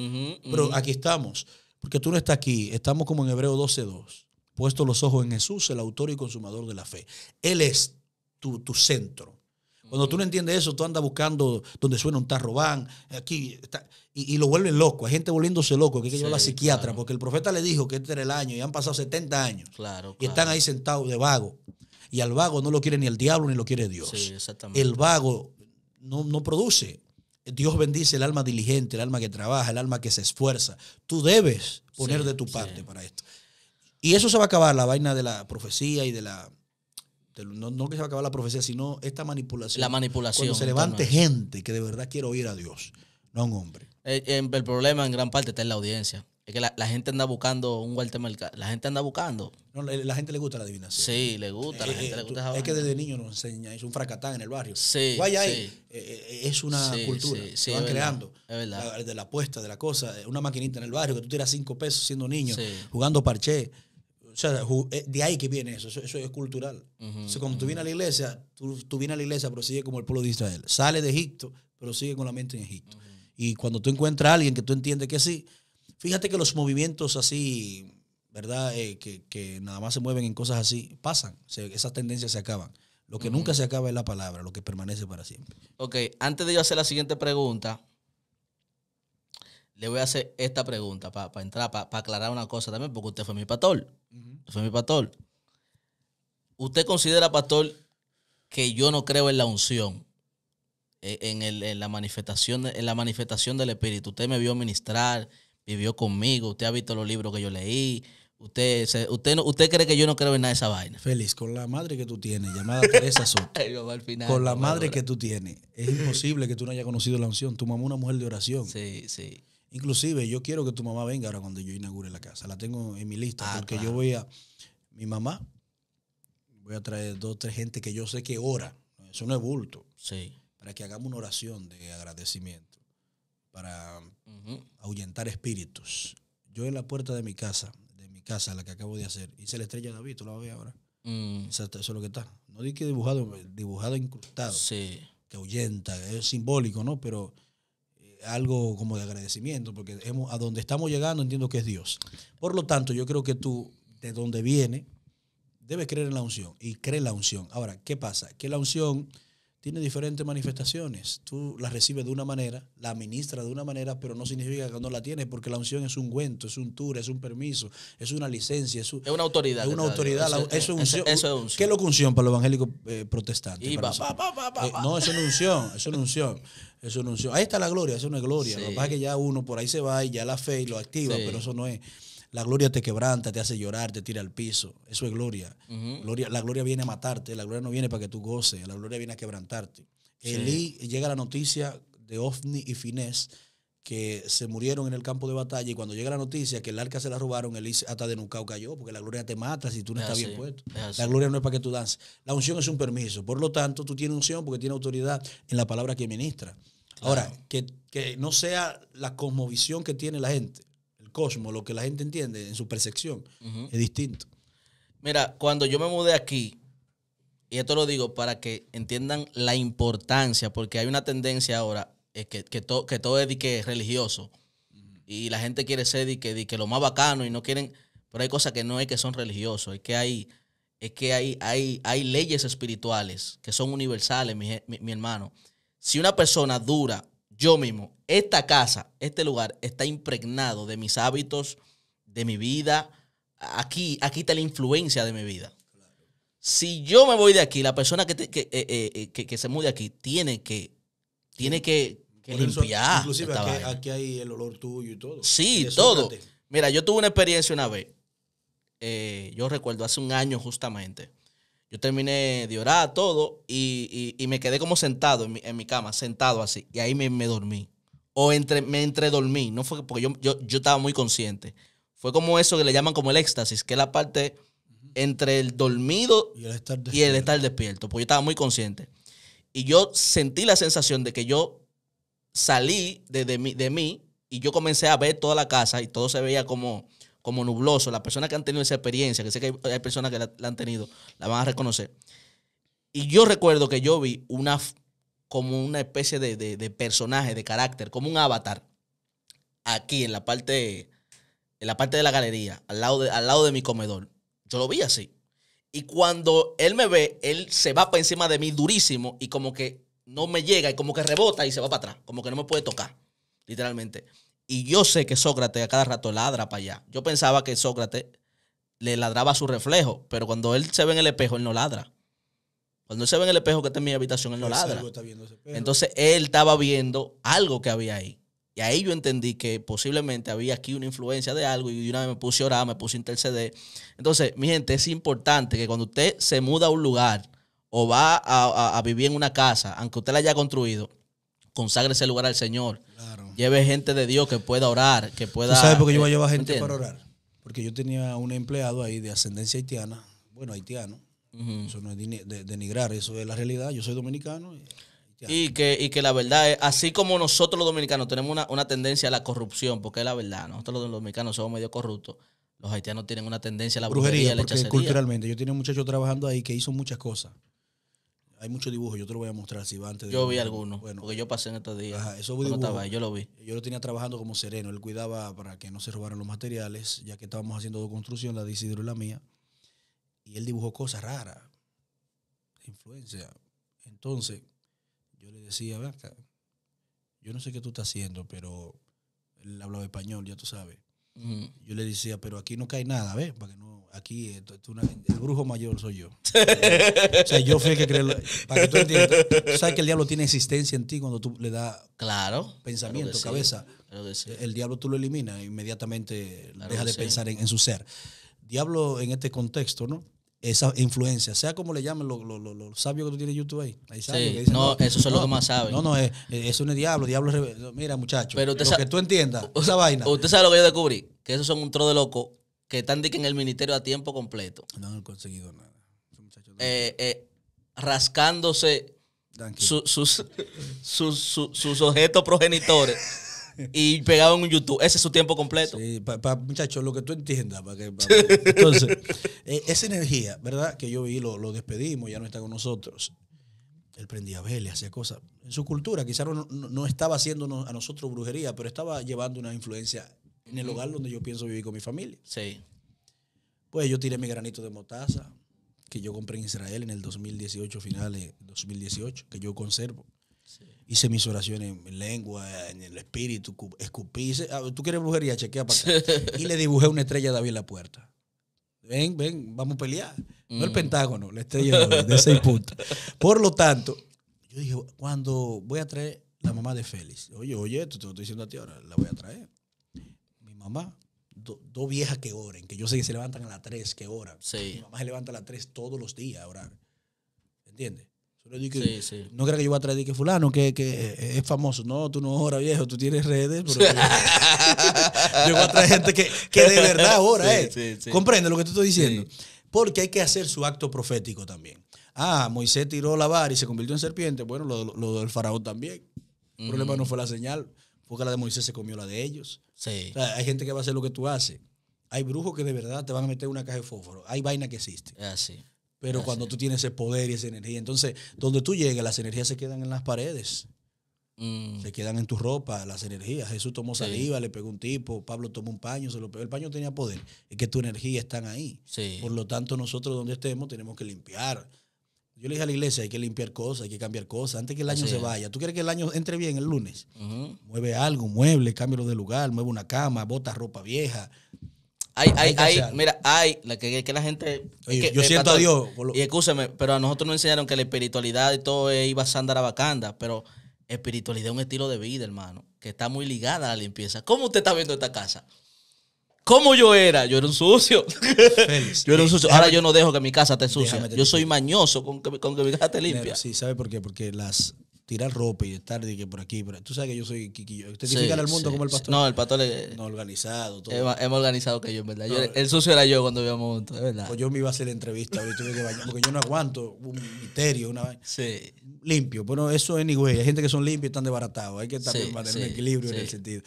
Pero aquí estamos porque tú no estás aquí. Estamos como en Hebreo 12.2. Puesto los ojos en Jesús, el autor y consumador de la fe. Él es tu, centro. Cuando tú no entiendes eso, tú andas buscando donde suena un tarrobán, aquí, está, y, lo vuelven loco. Hay gente volviéndose loco, que hay que llevar a la psiquiatra, porque el profeta le dijo que este era el año, y han pasado 70 años. Claro, Y están ahí sentados de vago. Y al vago no lo quiere ni el diablo ni lo quiere Dios. Sí, exactamente. El vago no, no produce. Dios bendice el alma diligente, el alma que trabaja, el alma que se esfuerza. Tú debes poner de tu parte para esto. Y eso se va a acabar, la vaina de la profecía y de la... no, que se va a acabar la profecía, sino esta manipulación. La manipulación. Cuando se levante gente que de verdad quiere oír a Dios, no a un hombre. Eh, eh, el problema en gran parte está en la audiencia. Es que la, gente anda buscando un Walter La gente anda buscando. No, la, gente le gusta la adivinación. Sí, le gusta. Eh, eh, es que desde niño nos enseña. Es un fracatán en el barrio. Sí. ahí, eh, es una cultura. Sí, van creando. de la apuesta, de la cosa. Una maquinita en el barrio que tú tiras cinco pesos siendo niño, jugando parché. O sea, de ahí que viene eso. Eso, es cultural. O sea, cuando tú vienes a la iglesia, tú, vienes a la iglesia, pero sigue como el pueblo de Israel. Sale de Egipto, pero sigue con la mente en Egipto. Y cuando tú encuentras a alguien que tú entiendes que sí, Fíjate que los movimientos así, ¿verdad? Eh, que, nada más se mueven en cosas así, pasan. esas tendencias se acaban. Lo que nunca se acaba es la palabra, lo que permanece para siempre. Ok, antes de yo hacer la siguiente pregunta, le voy a hacer esta pregunta para entrar, para aclarar una cosa también, porque usted fue mi pastor. Fue mi pastor. ¿Usted considera, pastor, que yo no creo en la unción? E, la manifestación, en la manifestación del Espíritu. Usted me vio ministrar vivió conmigo, usted ha visto los libros que yo leí, Usted, usted, usted cree que yo no creo en nada de esa vaina. Félix, con la madre que tú tienes, llamada Teresa Soto, con la madre que tú tienes, es imposible que tú no hayas conocido la unción. Tu mamá es una mujer de oración. Sí, sí. Inclusive, yo quiero que tu mamá venga ahora cuando yo inaugure la casa. La tengo en mi lista ah, porque yo voy a... Mi mamá, voy a traer dos, tres gente que yo sé que ora. Eso no es bulto. Sí. Para que hagamos una oración de agradecimiento. Para, ahuyentar espíritus. Yo en la puerta de mi casa, de mi casa, la que acabo de hacer, hice la estrella de David, tú la vas ahora. Mm. Eso, eso, es lo que está. No dije dibujado, dibujado incrustado. Sí. Que ahuyenta, es simbólico, ¿no? Pero eh, algo como de agradecimiento, porque hemos, a donde estamos llegando entiendo que es Dios. Por lo tanto, yo creo que tú, de donde viene, debes creer en la unción y cree la unción. Ahora, ¿qué pasa? Que la unción tiene diferentes manifestaciones. Tú las recibes de una manera, la administras de una manera, pero no significa que no la tienes, porque la unción es un cuento, es un tour, es un permiso, es una licencia, es, una autoridad. Es una autoridad. es, unción. ¿Qué es lo que unción para los evangélicos protestantes? no, eso no es unción, eso es unción. Eso unción. Ahí está la gloria, eso no es gloria. Lo que pasa es que ya uno por ahí se va y ya la fe y lo activa, pero eso no es. La gloria te quebranta, te hace llorar, te tira al piso. Eso es gloria. gloria la gloria viene a matarte, la gloria no viene para que tú goces, la gloria viene a quebrantarte. Elí llega la noticia de Ofni y Finés que se murieron en el campo de batalla y cuando llega la noticia que el arca se la robaron, Elí hasta de Nucao cayó, porque la gloria te mata si tú no estás bien puesto. la gloria no es para que tú dances. La unción es un permiso. Por lo tanto, tú tienes unción porque tienes autoridad en la palabra que ministra. Ahora, que, que no sea la cosmovisión que tiene la gente cosmos, lo que la gente entiende en su percepción, es distinto. Mira, cuando yo me mudé aquí, y esto lo digo para que entiendan la importancia, porque hay una tendencia ahora eh, que, que, todo es, que es religioso. Y la gente quiere ser de que, que, lo más bacano y no quieren, pero hay cosas que no es que son religiosos, es que hay, es que hay, hay, hay leyes espirituales que son universales, mi hermano. Si una persona dura yo mismo, esta casa, este lugar está impregnado de mis hábitos, de mi vida. Aquí, aquí está la influencia de mi vida. Si yo me voy de aquí, la persona que, eh, eh, eh, que, que, se mude aquí tiene que, tiene que, limpiar. inclusive aquí, hay el olor tuyo y todo. Sí, todo. Mira, yo tuve una experiencia una vez. yo recuerdo hace un año justamente. Yo terminé de orar todo y, me quedé como sentado en mi, cama, sentado así. Y ahí me, dormí. O entre, me entredormí. No fue porque yo, yo, yo estaba muy consciente. Fue como eso que le llaman como el éxtasis, que es la parte entre el dormido y el estar despierto. porque yo estaba muy consciente. Y yo sentí la sensación de que yo salí de, de mí y yo comencé a ver toda la casa y todo se veía como como nubloso, las personas que han tenido esa experiencia, que sé que hay, personas que la, han tenido, la van a reconocer. Y yo recuerdo que yo vi una como una especie de, personaje, de carácter, como un avatar, aquí en la parte, en la parte de la galería, al lado de, al lado de mi comedor. Yo lo vi así. Y cuando él me ve, él se va para encima de mí durísimo y como que no me llega y como que rebota y se va para atrás, como que no me puede tocar, literalmente. Y yo sé que Sócrates a cada rato ladra para allá. Yo pensaba que Sócrates le ladraba su reflejo, pero cuando él se ve en el espejo, él no ladra. Cuando él se ve en el espejo que está en mi habitación, él no ladra. Entonces él estaba viendo algo que había ahí. Y ahí yo entendí que posiblemente había aquí una influencia de algo y una vez me puse a orar, me puse a interceder. Entonces, mi gente, es importante que cuando usted se muda a un lugar o va a vivir en una casa, aunque usted la haya construido, consagre ese lugar al Señor. Lleve gente de Dios que pueda orar, que pueda... ¿Sabes por qué yo voy a llevar gente para orar? Porque yo tenía un empleado ahí de ascendencia haitiana, bueno, haitiano. Eso no es denigrar, eso es la realidad. Yo soy dominicano. Y... que, y que la verdad es, así como nosotros los dominicanos tenemos una, tendencia a la corrupción, porque es la verdad, nosotros los dominicanos somos medio corruptos, los haitianos tienen una tendencia a la brujería, brujería porque culturalmente, yo tenía un muchacho trabajando ahí que hizo muchas cosas. Hay muchos dibujos, yo te lo voy a mostrar si va antes de Yo vi algunos, porque yo pasé en estos días. Ajá, eso yo lo vi. Yo lo tenía trabajando como sereno, él cuidaba para que no se robaran los materiales, ya que estábamos haciendo dos construcción, la de Isidro y la mía, y él dibujó cosas raras, influencia. Entonces, yo le decía, yo no sé qué tú estás haciendo, pero él hablaba español, ya tú sabes. Mm. Yo le decía, pero aquí no cae nada, ¿ves? aquí eh, el brujo mayor soy yo. o sea, yo fui el que Para que tú entiendas. sabes que el diablo tiene existencia en ti cuando tú le das claro, pensamiento, cabeza. El diablo tú lo eliminas, inmediatamente deja de pensar en, su ser. Diablo en este contexto, ¿no? esa influencia, sea como le llamen los sabios que tú tienes YouTube ahí. ahí no, eso es lo que más saben. No, no, eh, eh, eso no es diablo, diablo es rebelde. Mira, muchachos, para que tú entiendas, esa vaina. Usted sabe lo que yo descubrí, que esos son un tro de loco que están en el ministerio a tiempo completo. No han conseguido nada. Eh, eh, rascándose sus, sus, sus objetos progenitores y pegado en un YouTube. Ese es su tiempo completo. muchachos, lo que tú entiendas. entonces, eh, esa energía, ¿verdad? Que yo vi, lo, lo, despedimos, ya no está con nosotros. Él prendía velas, hacía cosas. En su cultura, quizás no, estaba haciendo a nosotros brujería, pero estaba llevando una influencia en el mm. hogar donde yo pienso vivir con mi familia. Sí. Pues yo tiré mi granito de motaza que yo compré en Israel en el 2018, finales 2018, que yo conservo hice mis oraciones en lengua, en el espíritu, escupí. Ah, tú quieres brujería, chequea para acá. y le dibujé una estrella a David en la puerta. Ven, ven, vamos a pelear. No el mm. Pentágono, la estrella de, seis puntos. Por lo tanto, yo dije, cuando voy a traer la mamá de Félix, oye, oye, te lo estoy diciendo a ti ahora, la voy a traer. Mi mamá, dos viejas que oren, que yo sé que se levantan a las tres, que oran. Mi mamá se levanta a las tres todos los días a orar. ¿Entiendes? No creo que yo voy a traer que fulano, que, eh, es famoso. No, tú no ahora viejo, tú tienes redes. yo voy a traer gente que, de verdad ahora es. Eh. Comprende lo que te estoy diciendo. Porque hay que hacer su acto profético también. Ah, Moisés tiró la vara y se convirtió en serpiente. Bueno, lo, del faraón también. El problema no fue la señal, porque la de Moisés se comió la de ellos. hay gente que va a hacer lo que tú haces. Hay brujos que de verdad te van a meter una caja de fósforo. Hay vaina que existe. Así. Ah, pero cuando tú tienes ese poder y esa energía, entonces donde tú llegas, las energías se quedan en las paredes. Mm. Se quedan en tu ropa, las energías. Jesús tomó saliva, le pegó un tipo, Pablo tomó un paño, se lo pegó. El paño tenía poder. Es que tu energía está ahí. Por lo tanto, nosotros donde estemos tenemos que limpiar. Yo le dije a la iglesia, hay que limpiar cosas, hay que cambiar cosas, antes que el año se vaya. ¿Tú quieres que el año entre bien el lunes? Mueve algo, mueble, cámbialo de lugar, mueve una cama, bota ropa vieja. Hay, hay, hay, mira, hay, que, la gente. yo eh, siento a Dios. Y escúchame, pero a nosotros nos enseñaron que la espiritualidad y todo iba a bacanda, pero espiritualidad es un estilo de vida, hermano, que está muy ligada a la limpieza. ¿Cómo usted está viendo esta casa? ¿Cómo yo era? Yo era un sucio. yo era un sucio. Ahora yo no dejo que mi casa esté sucia. Yo soy mañoso con que, mi casa esté limpia. sí, ¿sabe por qué? Porque las tirar ropa y estar de que por aquí. pero Tú sabes que yo soy quiquillo. te sí, al mundo como el pastor. No, el pastor es. No, organizado. Todo. Es organizado que yo, en verdad. el sucio era yo cuando vivíamos juntos, es verdad. Pues yo me iba a hacer la entrevista, porque yo no aguanto un misterio, una vez Sí. Limpio. Bueno, eso es anyway. Hay gente que son limpios y están desbaratados. Hay que también mantener un equilibrio en el sentido.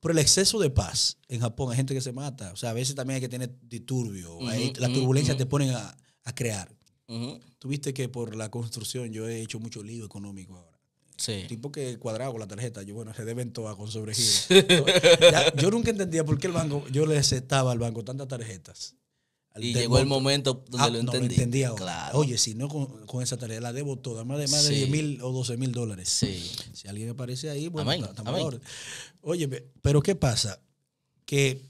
Por el exceso de paz en Japón hay gente que se mata. O sea, a veces también hay que tener disturbio. la turbulencia te ponen a, a crear. Tuviste que por la construcción yo he hecho mucho lío económico ahora. Sí. Tipo que el cuadrado la tarjeta, yo bueno, se deben todas con sobregiro. yo nunca entendía por qué el banco, yo le aceptaba al banco tantas tarjetas. Y llegó el momento ah, donde lo entendí. entendía Oye, si no con, esa tarjeta la debo toda, más de, más de 10 mil o 12 mil dólares. Sí. Si alguien aparece ahí, bueno, Amén. Oye, pero ¿qué pasa? Que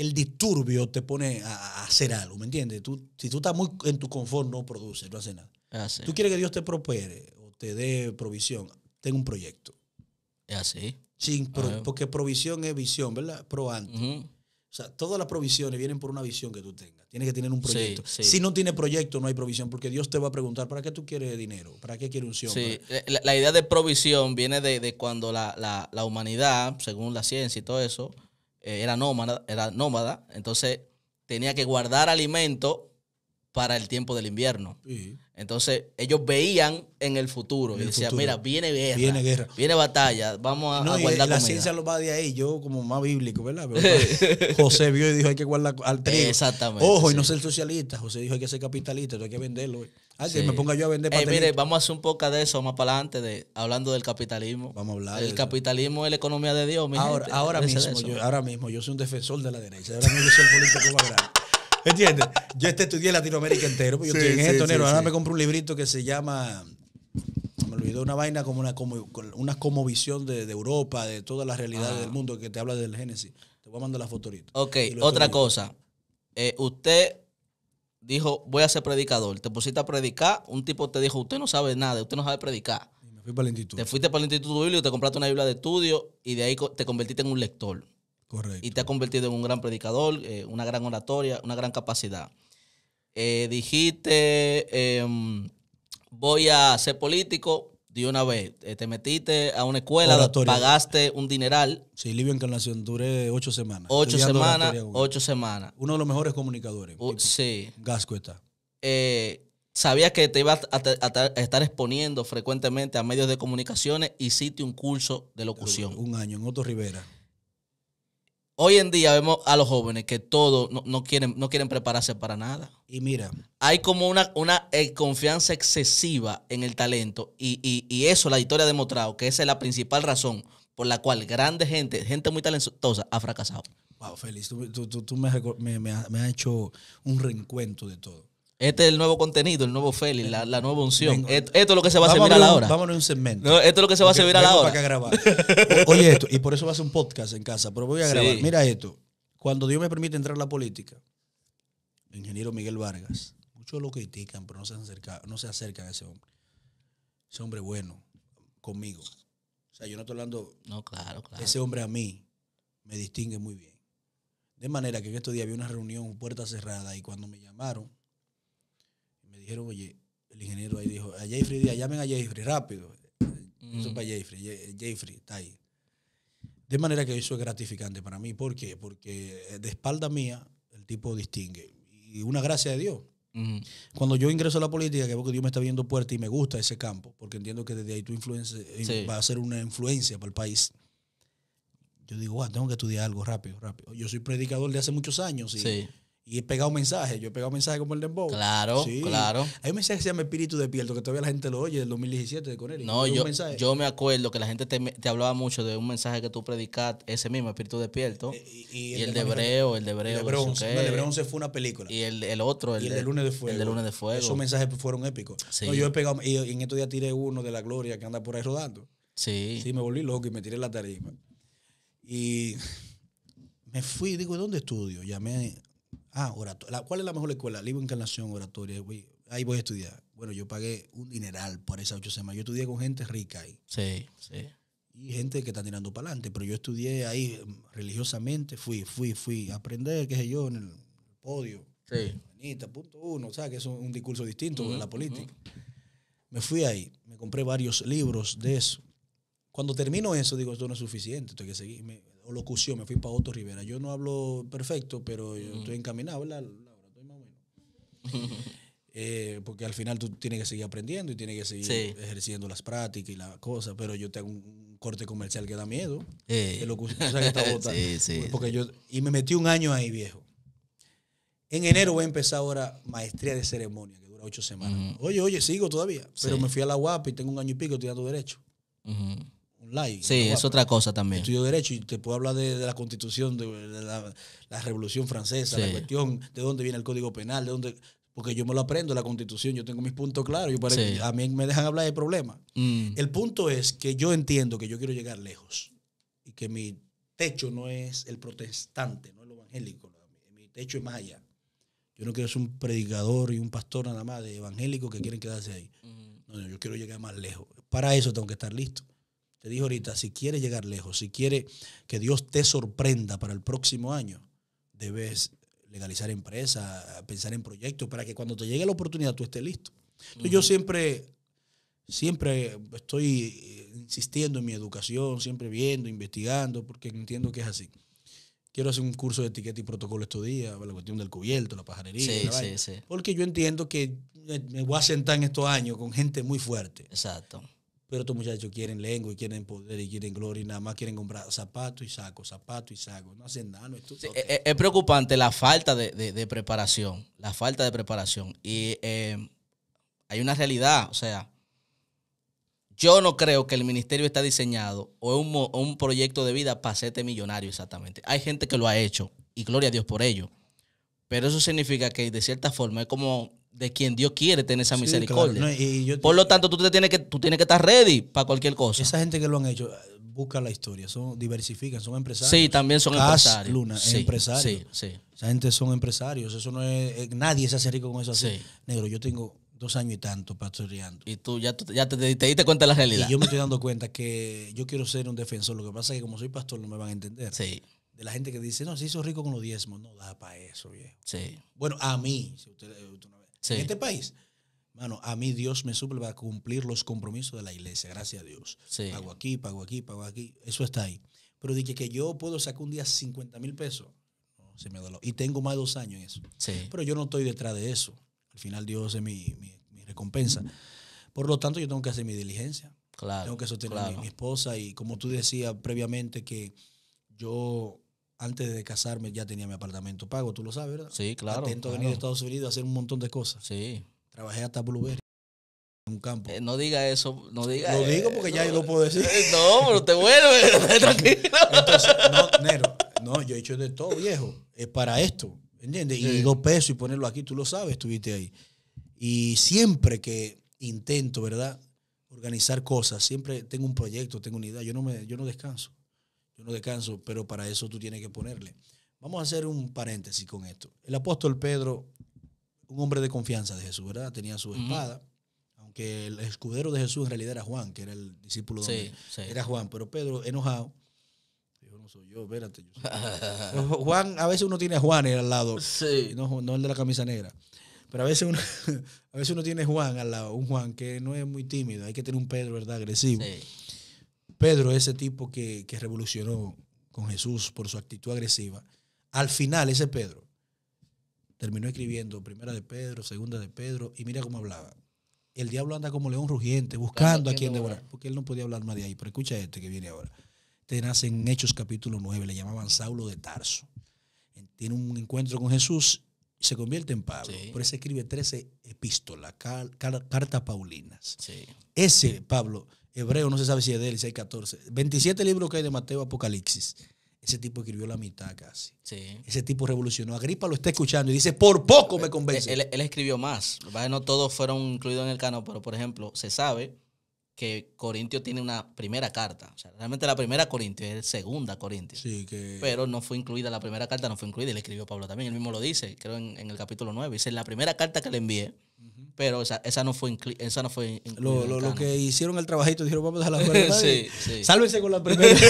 el disturbio te pone a, hacer algo, ¿me entiendes? Tú, si tú estás muy en tu confort, no produces, no haces nada. Así. Ah, tú quieres que Dios te propere o te dé provisión, ten un proyecto. Es ah, así. Sin ah. porque provisión es visión, ¿verdad? Pro O sea, todas las provisiones vienen por una visión que tú tengas. Tienes que tener un proyecto. Si no tienes proyecto, no hay provisión, porque Dios te va a preguntar, ¿para qué tú quieres dinero? ¿Para qué quieres un Sí, la, idea de provisión viene de, cuando la humanidad, según la ciencia y todo eso, eh, era, nómada, era nómada, entonces tenía que guardar alimento para el tiempo del invierno. Entonces, ellos veían en el futuro y decían, mira, viene guerra, viene guerra, viene batalla, vamos a, guardar La ciencia lo va de ahí, yo como más bíblico, ¿verdad? Pues, José vio y dijo, hay que guardar al trigo. Exactamente. Ojo, y no ser socialista. José dijo, hay que ser capitalista, hay que venderlo. Eh" que me ponga yo a vender mire, vamos a hacer un poco de eso más para adelante, de, hablando del capitalismo. Vamos a hablar. El capitalismo es la economía de Dios, ahora, ahora mismo, yo, ahora mismo, yo soy un defensor de la derecha. Ahora mismo yo soy el político más grande. ¿Entiendes? Yo este estudié Latinoamérica entero, yo estoy en Ahora me compro un librito que se llama me olvidó una vaina como una como una como visión de, Europa, de todas las realidades del ah. mundo que te habla del Génesis. Te voy a mandar la foto ahorita. Ok, otra cosa. Eh, usted dijo, voy a ser predicador. Te pusiste a predicar, un tipo te dijo, usted no sabe nada, usted no sabe predicar. Te fuiste para el instituto bíblico, te compraste una biblia de estudio y de ahí te convertiste en un lector. Correcto. Y te ha convertido en un gran predicador, eh, una gran oratoria, una gran capacidad. Eh, dijiste, em, voy a ser político, de una vez, eh, te metiste a una escuela, pagaste un dineral. Sí, Livio Encarnación, duré ocho semanas. Ocho semanas, ocho semanas. Uno de los mejores comunicadores. Uh, sí. Gasco está. Eh, que te ibas a, a, estar exponiendo frecuentemente a medios de comunicaciones, hiciste un curso de locución. Un año en Otto Rivera. Hoy en día vemos a los jóvenes que todos no, quieren, no quieren prepararse para nada. Y mira. Hay como una, una eh, confianza excesiva en el talento. Y, y, eso la historia ha demostrado que esa es la principal razón por la cual grande gente, gente muy talentosa, ha fracasado. Wow, Félix, tú, tú, me, me, me has hecho un reencuentro de todo. Este es el nuevo contenido, el nuevo Félix, la, nueva unción. Esto, es lo que se va a servir a la hora. Vámonos en un segmento. esto es lo que se va a servir a la hora. Para Oye, esto, y por eso va a ser un podcast en casa, pero voy a grabar. Mira esto. Cuando Dios me permite entrar a la política, el ingeniero Miguel Vargas, muchos lo critican, pero no se, acerca, no se acercan a ese hombre. Ese hombre bueno, conmigo. O sea, yo no estoy hablando. No, claro, claro. Ese hombre a mí me distingue muy bien. De manera que en estos días había una reunión puerta cerrada y cuando me llamaron, dijeron, oye, el ingeniero ahí dijo, a Jeffrey llamen a Jeffrey rápido. Mm. Eso Eso para Jeffrey, Jeffrey está ahí. De manera que eso es gratificante para mí. ¿Por qué? Porque de espalda mía el tipo distingue. Y una gracia de Dios. Cuando yo ingreso a la política, que veo que Dios me está viendo puerta y me gusta ese campo, porque entiendo que desde ahí tu influencia eh, va a ser una influencia para el país. Yo digo, wow, tengo que estudiar algo rápido, rápido. Yo soy predicador de hace muchos años y y he pegado mensajes. Yo he pegado mensajes como el Bow. Claro, claro. Hay un mensaje que se llama Espíritu de que todavía la gente lo oye del 2017 de Connery. No, yo, yo me acuerdo que la gente te, hablaba mucho de un mensaje que tú predicaste, ese mismo, Espíritu Despierto eh, y, el, de Hebreo, el de Hebreo. El de Bronce, fue una película. Y el, otro, el, de, Lunes de Fuego. El Lunes de Esos mensajes fueron épicos. yo he pegado, y en estos días tiré uno de La Gloria que anda por ahí rodando. Sí. Sí, me volví loco y me tiré la tarima. Y me fui, digo, ¿dónde estudio? Llamé Ah, oratoria. ¿Cuál es la mejor escuela? Libro Encarnación, oratoria. ahí voy a estudiar. Bueno, yo pagué un dineral por esas ocho semanas. Yo estudié con gente rica ahí. Sí, sí. Y gente que está tirando para adelante. Pero yo estudié ahí mm, religiosamente. Fui, fui, fui aprender, qué sé yo, en el podio. Sí. punto uno. O sea, que es un discurso distinto de la política. Me fui ahí. Me compré varios libros de eso. Cuando termino eso, digo, esto no es suficiente. Tengo que seguir locución, me fui para Otto Rivera. Yo no hablo perfecto, pero estoy encaminado, ¿verdad, eh, porque al final tú tienes que seguir aprendiendo y tienes que seguir ejerciendo las prácticas y las cosas, pero yo tengo un corte comercial que da miedo. y me metí un año ahí, viejo. En enero voy a empezar ahora maestría de ceremonia, que dura ocho semanas. Oye, oye, sigo todavía, pero me fui a la UAP y tengo un año y pico tu derecho. Sí, es otra cosa también. Estudio Derecho y te puedo hablar de, la Constitución, de, la, Revolución Francesa, la cuestión de dónde viene el Código Penal, de dónde... Porque yo me lo aprendo, la Constitución, yo tengo mis puntos claros, yo a mí me dejan hablar de problemas. Mm. El punto es que yo entiendo que yo quiero llegar lejos y que mi techo no es el protestante, no es lo evangélico, mi techo es más allá. Yo no quiero ser un predicador y un pastor nada más de evangélicos que quieren quedarse ahí. Mm. no, yo quiero llegar más lejos. Para eso tengo que estar listo. Te dije ahorita, si quieres llegar lejos, si quieres que Dios te sorprenda para el próximo año, debes legalizar empresa, pensar en proyectos, para que cuando te llegue la oportunidad tú estés listo. Yo siempre, siempre estoy eh, insistiendo en mi educación, siempre viendo, investigando, porque entiendo que es así. Quiero hacer un curso de etiqueta y protocolo estos días, la cuestión del cubierto, la pajarería. Porque yo entiendo que me voy a sentar en estos años con gente muy fuerte. Exacto pero estos muchachos quieren lengua y quieren poder y quieren gloria y nada más quieren comprar zapatos y sacos, zapatos y sacos. No hacen nada. No es, eh, es, preocupante la falta de, preparación. La falta de preparación. Y eh, hay una realidad. O sea, yo no creo que el ministerio está diseñado o es un, un, proyecto de vida para hacerte millonario exactamente. Hay gente que lo ha hecho y gloria a Dios por ello. Pero eso significa que de cierta forma es como de quien Dios quiere tener esa misericordia. Por lo tanto, tú, te tienes que, tú tienes que estar ready para cualquier cosa. Esa gente que lo han hecho eh, busca la historia, son diversifican, son empresarios. Sí, también son empresarios. Luna, empresarios. Esa gente son empresarios, eso no es, eh, nadie se hace rico con eso así. Negro, yo tengo dos años y tanto pastoreando. Y tú ya, te, diste cuenta de la realidad. Y yo me estoy dando cuenta que yo quiero ser un defensor, lo que pasa es que como soy pastor no me van a entender. Sí de la gente que dice, no, si hizo rico con los diezmos. No da para eso, viejo. Sí. Bueno, a mí, si usted, no en este país. Mano, a mí Dios me suple para cumplir los compromisos de la iglesia, gracias a Dios. Pago aquí, pago aquí, pago aquí, eso está ahí. Pero dije que yo puedo sacar un día 50 mil pesos, se me doló. Y tengo más de dos años en eso. Pero yo no estoy detrás de eso. Al final Dios es mi, recompensa. Por lo tanto, yo tengo que hacer mi diligencia. Claro, tengo que sostener a mi esposa y como tú decías previamente que yo antes de casarme ya tenía mi apartamento pago, tú lo sabes, ¿verdad? Sí, claro. Atento a venir de Estados Unidos a hacer un montón de cosas. Sí. Trabajé hasta Blueberry en un campo. Eh, no diga eso, no diga Lo digo porque eh, ya lo puedo decir. Eh, no, pero te vuelves, tranquilo. no, Nero, no, yo he hecho de todo, viejo. Es para esto, ¿entiendes? Y dos pesos y ponerlo aquí, tú lo sabes, estuviste ahí. Y siempre que intento, ¿verdad? Organizar cosas, siempre tengo un proyecto, tengo una idea, yo no, me, yo no descanso yo no descanso, pero para eso tú tienes que ponerle. Vamos a hacer un paréntesis con esto. El apóstol Pedro, un hombre de confianza de Jesús, ¿verdad? Tenía su espada, aunque el escudero de Jesús en realidad era Juan, que era el discípulo de era Juan, pero Pedro enojado dijo, no soy yo, espérate. Yo Juan, a veces uno tiene a Juan al lado. Sí. No, no el de la camisa negra. Pero a veces, uno, a veces tiene Juan al lado, un Juan que no es muy tímido. Hay que tener un Pedro, ¿verdad? Agresivo. Pedro, ese tipo que, revolucionó con Jesús por su actitud agresiva, al final ese Pedro terminó escribiendo primera de Pedro, segunda de Pedro, y mira cómo hablaba. El diablo anda como león rugiente, buscando a quien devorar, porque él no podía hablar más de ahí, pero escucha este que viene ahora. Te este nace en Hechos capítulo 9, le llamaban Saulo de Tarso. Tiene un encuentro con Jesús y se convierte en Pablo. Por eso escribe 13 epístolas, cartas paulinas. Ese Pablo Hebreo no se sabe si es de él, 6, 14. 27 libros que hay de Mateo Apocalipsis. Ese tipo escribió la mitad casi. Sí. Ese tipo revolucionó. Agripa lo está escuchando y dice, por poco me eh, convence. Eh, él, escribió más. No todos fueron incluidos en el canon, pero por ejemplo, se sabe que Corintio tiene una primera carta. O sea, realmente la primera Corintio es segunda Corintio. Sí, que... Pero no fue incluida, la primera carta no fue incluida. Y le escribió Pablo también. Él mismo lo dice, creo en, en el capítulo 9. Dice, la primera carta que le envié pero esa, esa, no fue esa no fue lo, lo, que hicieron el trabajito dijeron vamos a la verdad sí, sálvense con la primera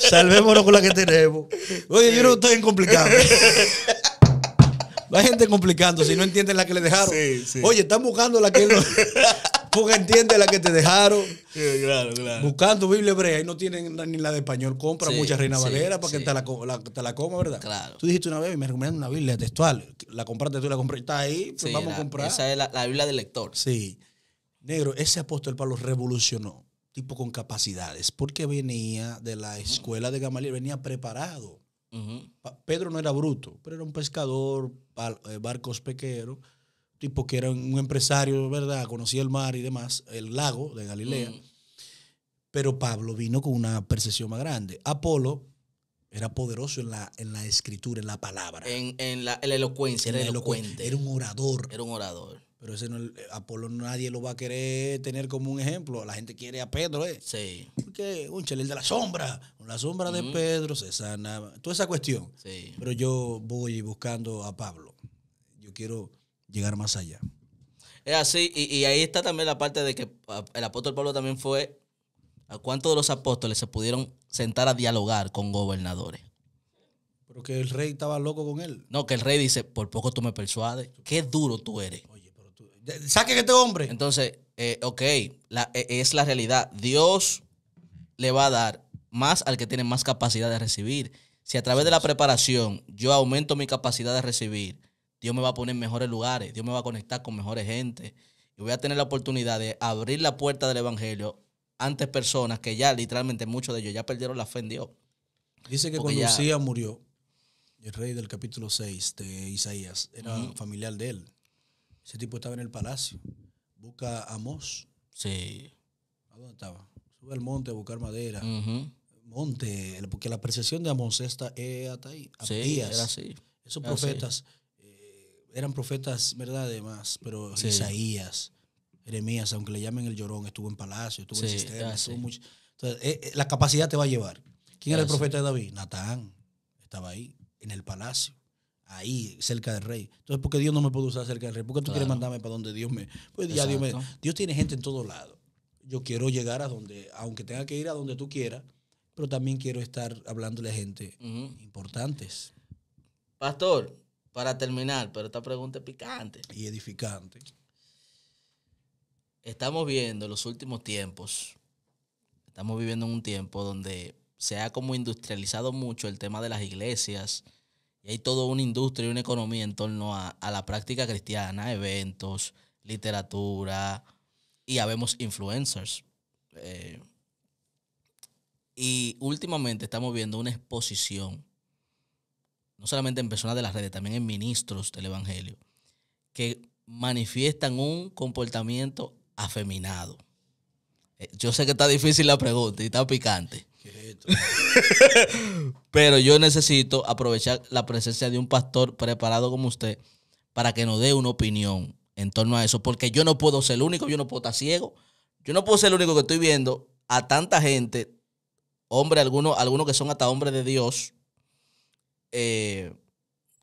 salvémonos, con la que tenemos oye yo no estoy en complicado No gente complicando si no entienden la que le dejaron. Oye, están buscando la que, no, porque entiende la que te dejaron. claro, claro. Buscando Biblia hebrea y no tienen ni la de español. Compra mucha Reina Valera para que te la, coma, ¿verdad? Claro. Tú dijiste una vez, me recomiendan una Biblia textual. La compraste tú, la compraste. Está ahí, pues vamos a comprar. Esa es la, Biblia del lector. Sí. Negro, ese apóstol Pablo revolucionó. Tipo con capacidades. Porque venía de la escuela de Gamaliel, venía preparado. Pedro no era bruto, pero era un pescador, eh, barcos pequeros tipo que era un empresario, ¿verdad? Conocía el mar y demás, el lago de Galilea. Mm. Pero Pablo vino con una percepción más grande. Apolo era poderoso en la, en la escritura, en la palabra. En, la, elocuencia, era elocuente. Era un orador. Era un orador. Pero ese no, Apolo nadie lo va a querer tener como un ejemplo. La gente quiere a Pedro, ¿eh? Sí. Porque, un chelel de la sombra. La sombra de Pedro se sana. Toda esa cuestión. Sí. Pero yo voy buscando a Pablo. Yo quiero llegar más allá. Es así, y, ahí está también la parte de que ah, el apóstol Pablo también fue, ¿a cuántos de los apóstoles se pudieron sentar a dialogar con gobernadores? Porque el rey estaba loco con él. No, que el rey dice, por poco tú me persuades, qué duro tú eres. Oye, pero tú... este hombre. Entonces, eh, ok, eh, es la realidad. Dios le va a dar más al que tiene más capacidad de recibir. Si a través de la preparación yo aumento mi capacidad de recibir, Dios me va a poner en mejores lugares, Dios me va a conectar con mejores gente. Y voy a tener la oportunidad de abrir la puerta del Evangelio ante personas que ya literalmente muchos de ellos ya perdieron la fe en Dios. Dice que cuando murió, el rey del capítulo 6 de Isaías era familiar de él. Ese tipo estaba en el palacio. Busca a Mos. Sí. ¿A dónde estaba? Sube al monte a buscar madera. Monte, porque la apreciación de Amos está eh, hasta ahí. Sí, era así. Esos profetas eran profetas, ¿verdad? Además, pero Isaías, Jeremías, aunque le llamen el llorón, estuvo en palacio, estuvo en cisterna, ah, estuvo Entonces, eh, eh, la capacidad te va a llevar. ¿Quién era el profeta de David? Natán. Estaba ahí, en el palacio, ahí, cerca del rey. Entonces, ¿por qué Dios no me puede usar cerca del rey? ¿Por qué tú quieres mandarme para donde Dios me.? Pues ya Dios me. Dios tiene gente en todos lado Yo quiero llegar a donde, aunque tenga que ir a donde tú quieras, pero también quiero estar hablando a gente importante. importantes. Pastor, para terminar, pero esta pregunta es picante. Y edificante. Estamos viendo en los últimos tiempos, estamos viviendo en un tiempo donde se ha como industrializado mucho el tema de las iglesias y hay toda una industria y una economía en torno a, la práctica cristiana, eventos, literatura y habemos influencers. Eh, y últimamente estamos viendo una exposición no solamente en personas de las redes, también en ministros del Evangelio, que manifiestan un comportamiento afeminado. Eh, yo sé que está difícil la pregunta y está picante. Pero yo necesito aprovechar la presencia de un pastor preparado como usted para que nos dé una opinión en torno a eso. Porque yo no puedo ser el único, yo no puedo estar ciego. Yo no puedo ser el único que estoy viendo a tanta gente, hombre, algunos, algunos que son hasta hombres de Dios, eh,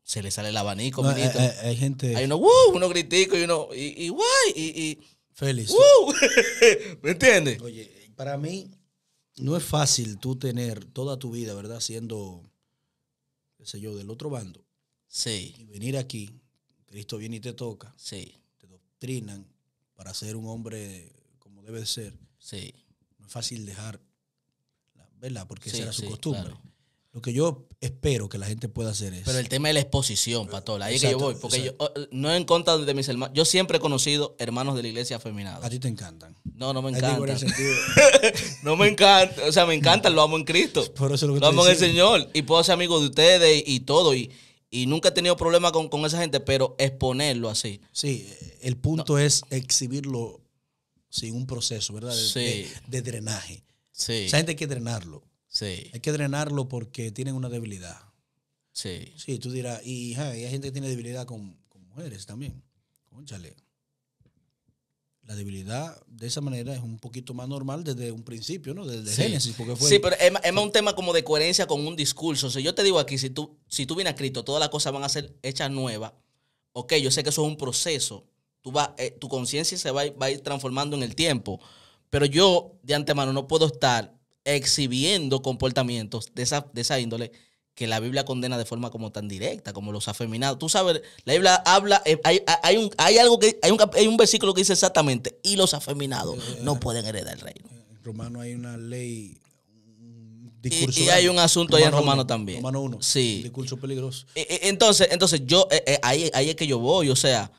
se le sale el abanico, eh, eh, hay, gente. Hay uno, ¡uh! uno gritico y uno, y, y guay, y, ¡uh! ¿Me entiendes? Oye, para mí no es fácil tú tener toda tu vida, ¿verdad? Siendo, qué sé yo, del otro bando. Sí. Y venir aquí, Cristo viene y te toca. Sí. Te doctrinan para ser un hombre como debe ser. Sí. No es fácil dejar, ¿verdad? Porque esa era su costumbre que yo espero que la gente pueda hacer eso Pero el tema de la exposición, eh, Patola. Ahí que yo voy. Porque yo oh, eh, no en contra de mis hermanos. Yo siempre he conocido hermanos de la iglesia afeminados. A ti te encantan. No, no me encantan. no me encanta. O sea, me encanta lo amo en Cristo. Por eso lo, amo en el Señor. Y puedo ser amigo de ustedes y, todo. Y, nunca he tenido problema con, esa gente, pero exponerlo así. Sí, el punto es exhibirlo sin un proceso, ¿verdad? De, sí. de drenaje. Sí. Esa gente hay que drenarlo. Hay que drenarlo porque tienen una debilidad. Sí. Sí, tú dirás, y, hay gente que tiene debilidad con, con mujeres también. Conchale. La debilidad de esa manera es un poquito más normal desde un principio, ¿no? Desde Génesis. Porque fue, sí, pero es, más un tema como de coherencia con un discurso. O sea, yo te digo aquí, si tú, si tú vienes a Cristo, todas las cosas van a ser hechas nuevas. Ok, yo sé que eso es un proceso. Tú eh, tu conciencia se va, va a ir transformando en el tiempo. Pero yo, de antemano, no puedo estar exhibiendo comportamientos de esa, de esa índole que la Biblia condena de forma como tan directa, como los afeminados. Tú sabes, la Biblia habla, eh, hay, hay, un, algo que, un, versículo que dice exactamente, y los afeminados eh, no pueden heredar el reino. Eh, en Romano hay una ley. Y, y hay un asunto allá en Romano también. Romano 1. Sí. discurso peligroso. E, e, entonces, entonces yo, ahí, ahí es que yo voy. O sea,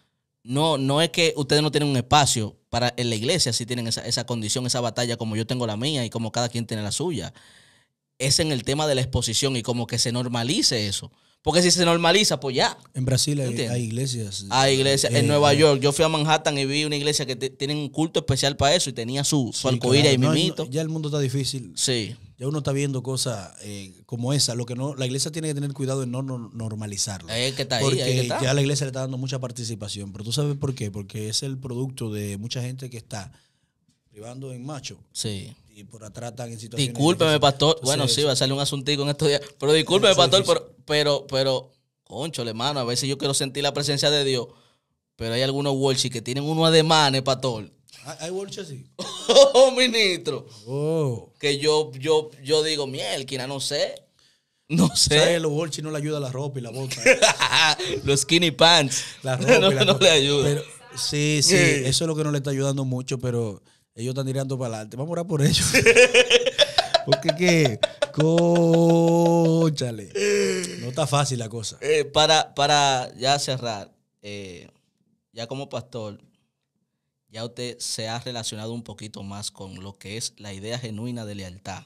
no, no es que ustedes no tienen un espacio para en la iglesia si tienen esa, esa condición, esa batalla como yo tengo la mía y como cada quien tiene la suya. Es en el tema de la exposición y como que se normalice eso. Porque si se normaliza, pues ya. En Brasil hay, iglesias. Hay iglesias. en eh, Nueva eh. York, yo fui a Manhattan y vi una iglesia que tiene un culto especial para eso y tenía su, su y mimito. ya el mundo está difícil. Sí ya uno está viendo cosas eh, como esa. Lo que no, la iglesia tiene que tener cuidado en no, normalizarla. Es que está porque ya la iglesia le está dando mucha participación. Pero tú sabes por qué, porque es el producto de mucha gente que está privando en macho. Sí. Y por atrás están en situaciones. Discúlpeme, pastor. bueno, sí, va a salir un asuntico en estos días. Pero discúlpeme, pastor, pero, pero, pero, conchole, mano, a veces yo quiero sentir la presencia de Dios. Pero hay algunos worship que tienen unos ademanes, pastor hay Wolchi, así. Oh, ministro. Oh. Que yo, yo, yo digo, mielquina, no sé. No sé. Los bolches no le ayuda la ropa y la boca. los skinny pants. La ropa no, y la no le ayuda. sí, sí, eso es lo que no le está ayudando mucho, pero ellos están tirando para adelante. Vamos a orar por ellos. Porque qué, cóchale. No está fácil la cosa. Eh, para, para ya cerrar, eh, ya como pastor, ya usted se ha relacionado un poquito más con lo que es la idea genuina de lealtad.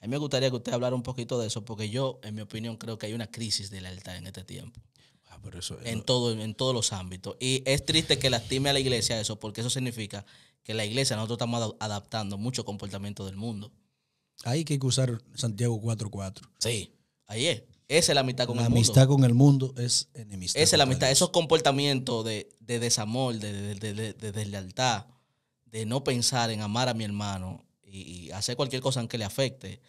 A mí me gustaría que usted hablara un poquito de eso, porque yo, en mi opinión, creo que hay una crisis de lealtad en este tiempo. Ah, pero eso, en, todo, en todos los ámbitos. Y es triste que lastime a la iglesia eso, porque eso significa que la iglesia nosotros estamos adaptando mucho comportamiento del mundo. Ahí hay que usar Santiago 4.4. Sí, ahí es. Esa es la amistad con el mundo. La amistad con el mundo es enemistad. Esa es la amistad. Esos comportamientos de, desamor, de, de, deslealtad, de no pensar en amar a mi hermano y, hacer cualquier cosa que le afecte,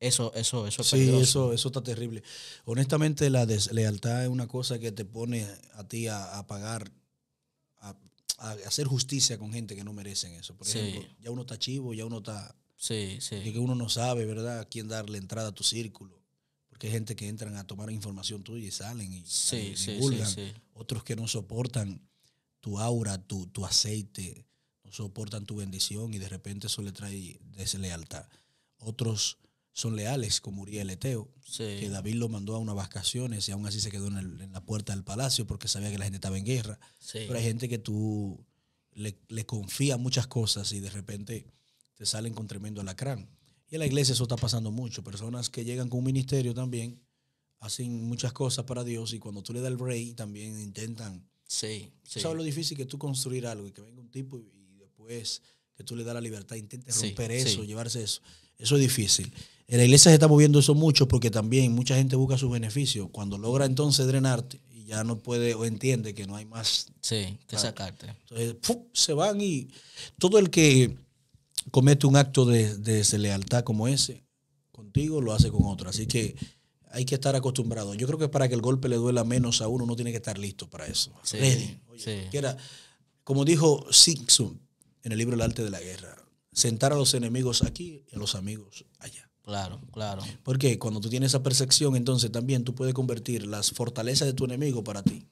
eso, eso, eso es sí, Sí, eso, eso está terrible. Honestamente, la deslealtad es una cosa que te pone a ti a, pagar, a, hacer justicia con gente que no merecen eso. Por ejemplo, ya uno está chivo, ya uno está... Sí, que uno no sabe, ¿verdad?, a quién darle entrada a tu círculo porque hay gente que entran a tomar información tuya y salen y, se Otros que no soportan tu aura, tu, aceite, no soportan tu bendición y de repente eso le trae deslealtad. Otros son leales, como Uriel Eteo, que David lo mandó a unas vacaciones y aún así se quedó en, la puerta del palacio porque sabía que la gente estaba en guerra. Pero hay gente que tú le, le confías muchas cosas y de repente te salen con tremendo alacrán. Y en la iglesia eso está pasando mucho. Personas que llegan con un ministerio también hacen muchas cosas para Dios y cuando tú le das el rey, también intentan. Sí, sí. ¿Sabes lo difícil que tú construir algo y que venga un tipo y, después que tú le das la libertad, intentes romper eso, llevarse eso? Eso es difícil. En la iglesia se está moviendo eso mucho porque también mucha gente busca sus beneficios. Cuando logra entonces drenarte y ya no puede o entiende que no hay más. Sí, que sacarte. Entonces, se van y todo el que comete un acto de, de deslealtad como ese contigo, lo hace con otro. Así que hay que estar acostumbrado. Yo creo que para que el golpe le duela menos a uno, uno tiene que estar listo para eso. como dijo Sixum en el libro El arte de la guerra, sentar a los enemigos aquí y a los amigos allá. Claro, claro. Porque cuando tú tienes esa percepción, entonces también tú puedes convertir las fortalezas de tu enemigo para ti.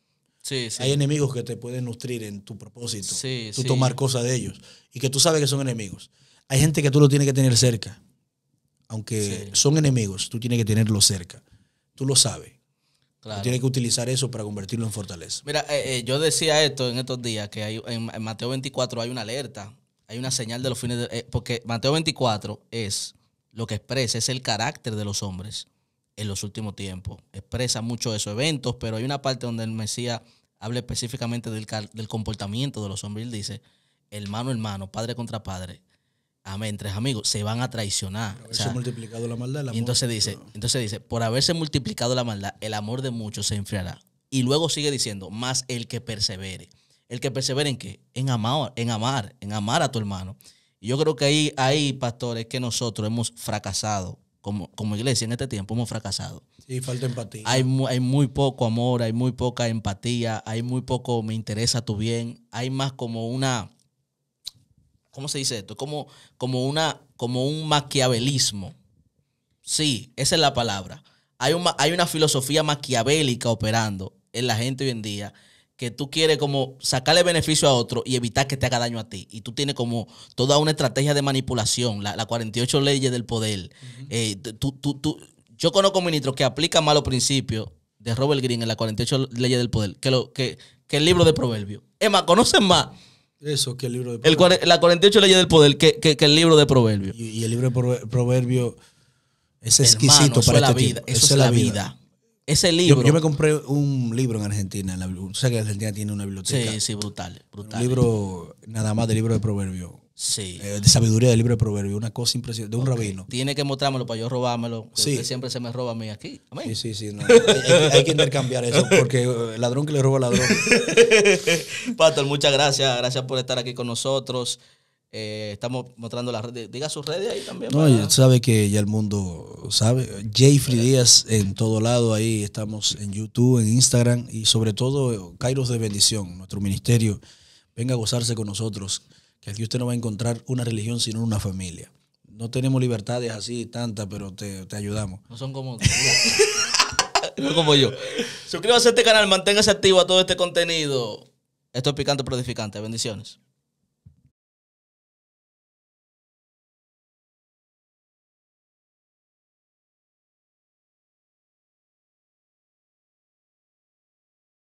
Hay enemigos que te pueden nutrir en tu propósito. tú tomar cosas de ellos. Y que tú sabes que son enemigos. Hay gente que tú lo tienes que tener cerca. Aunque son enemigos, tú tienes que tenerlo cerca. Tú lo sabes. Tú tienes que utilizar eso para convertirlo en fortaleza. Mira, eh, eh, yo decía esto en estos días, que hay, en, Mateo 24 hay una alerta, hay una señal de los fines eh, porque Mateo 24 es lo que expresa, es el carácter de los hombres en los últimos tiempos. Expresa mucho esos eventos, pero hay una parte donde el Mesías habla específicamente del, comportamiento de los hombres. Él dice, hermano, hermano, padre contra padre. Amén, tres amigos, se van a traicionar. Por haberse multiplicado la maldad. entonces dice, entonces dice, por haberse multiplicado la maldad, el amor de muchos se enfriará. Y luego sigue diciendo, más el que persevere. El que persevere en qué? En amar, en amar, en amar a tu hermano. Y yo creo que ahí, ahí, pastores que nosotros hemos fracasado como, como iglesia en este tiempo hemos fracasado. Sí, falta empatía. Hay, hay muy poco amor, hay muy poca empatía, hay muy poco me interesa tu bien, hay más como una, ¿cómo se dice esto? Como, como, una, como un maquiavelismo. Sí, esa es la palabra. Hay una, hay una filosofía maquiavélica operando en la gente hoy en día que tú quieres como sacarle beneficio a otro y evitar que te haga daño a ti. Y tú tienes como toda una estrategia de manipulación, la, la 48 leyes del poder. Eh, yo conozco ministros que aplican los principios de Robert Green en la 48 leyes del poder que, lo, que, el libro de Proverbio. Emma, más, conocen más. Eso, que el libro de Proverbio. la 48 leyes del poder que, el libro de Proverbio. Y, el libro de Proverbio es exquisito para este es la vida. Eso, es la vida libro. Yo, me compré un libro en Argentina. En la, que Argentina tiene una biblioteca. Sí, sí, brutal. Un libro, nada más de libro de proverbio. Sí. Eh, de sabiduría del libro de proverbio. Una cosa impresionante. De un rabino. Tiene que mostrármelo para yo robármelo. sí. siempre se me roba a mí aquí. Sí, sí, sí. hay, que intercambiar eso porque el eh, ladrón que le roba al ladrón. Pastor, muchas gracias. Gracias por estar aquí con nosotros. Eh, estamos mostrando las redes. Diga sus redes ahí también. No, sabe que ya el mundo sabe. Jeffrey Free eh. Díaz en todo lado. Ahí estamos en YouTube, en Instagram y sobre todo Kairos de Bendición, nuestro ministerio. Venga a gozarse con nosotros. Que aquí usted no va a encontrar una religión, sino una familia. No tenemos libertades así tantas, pero te, ayudamos. No son como. no como yo. Suscríbase a este canal, manténgase activo a todo este contenido. Esto es picante, pero Bendiciones.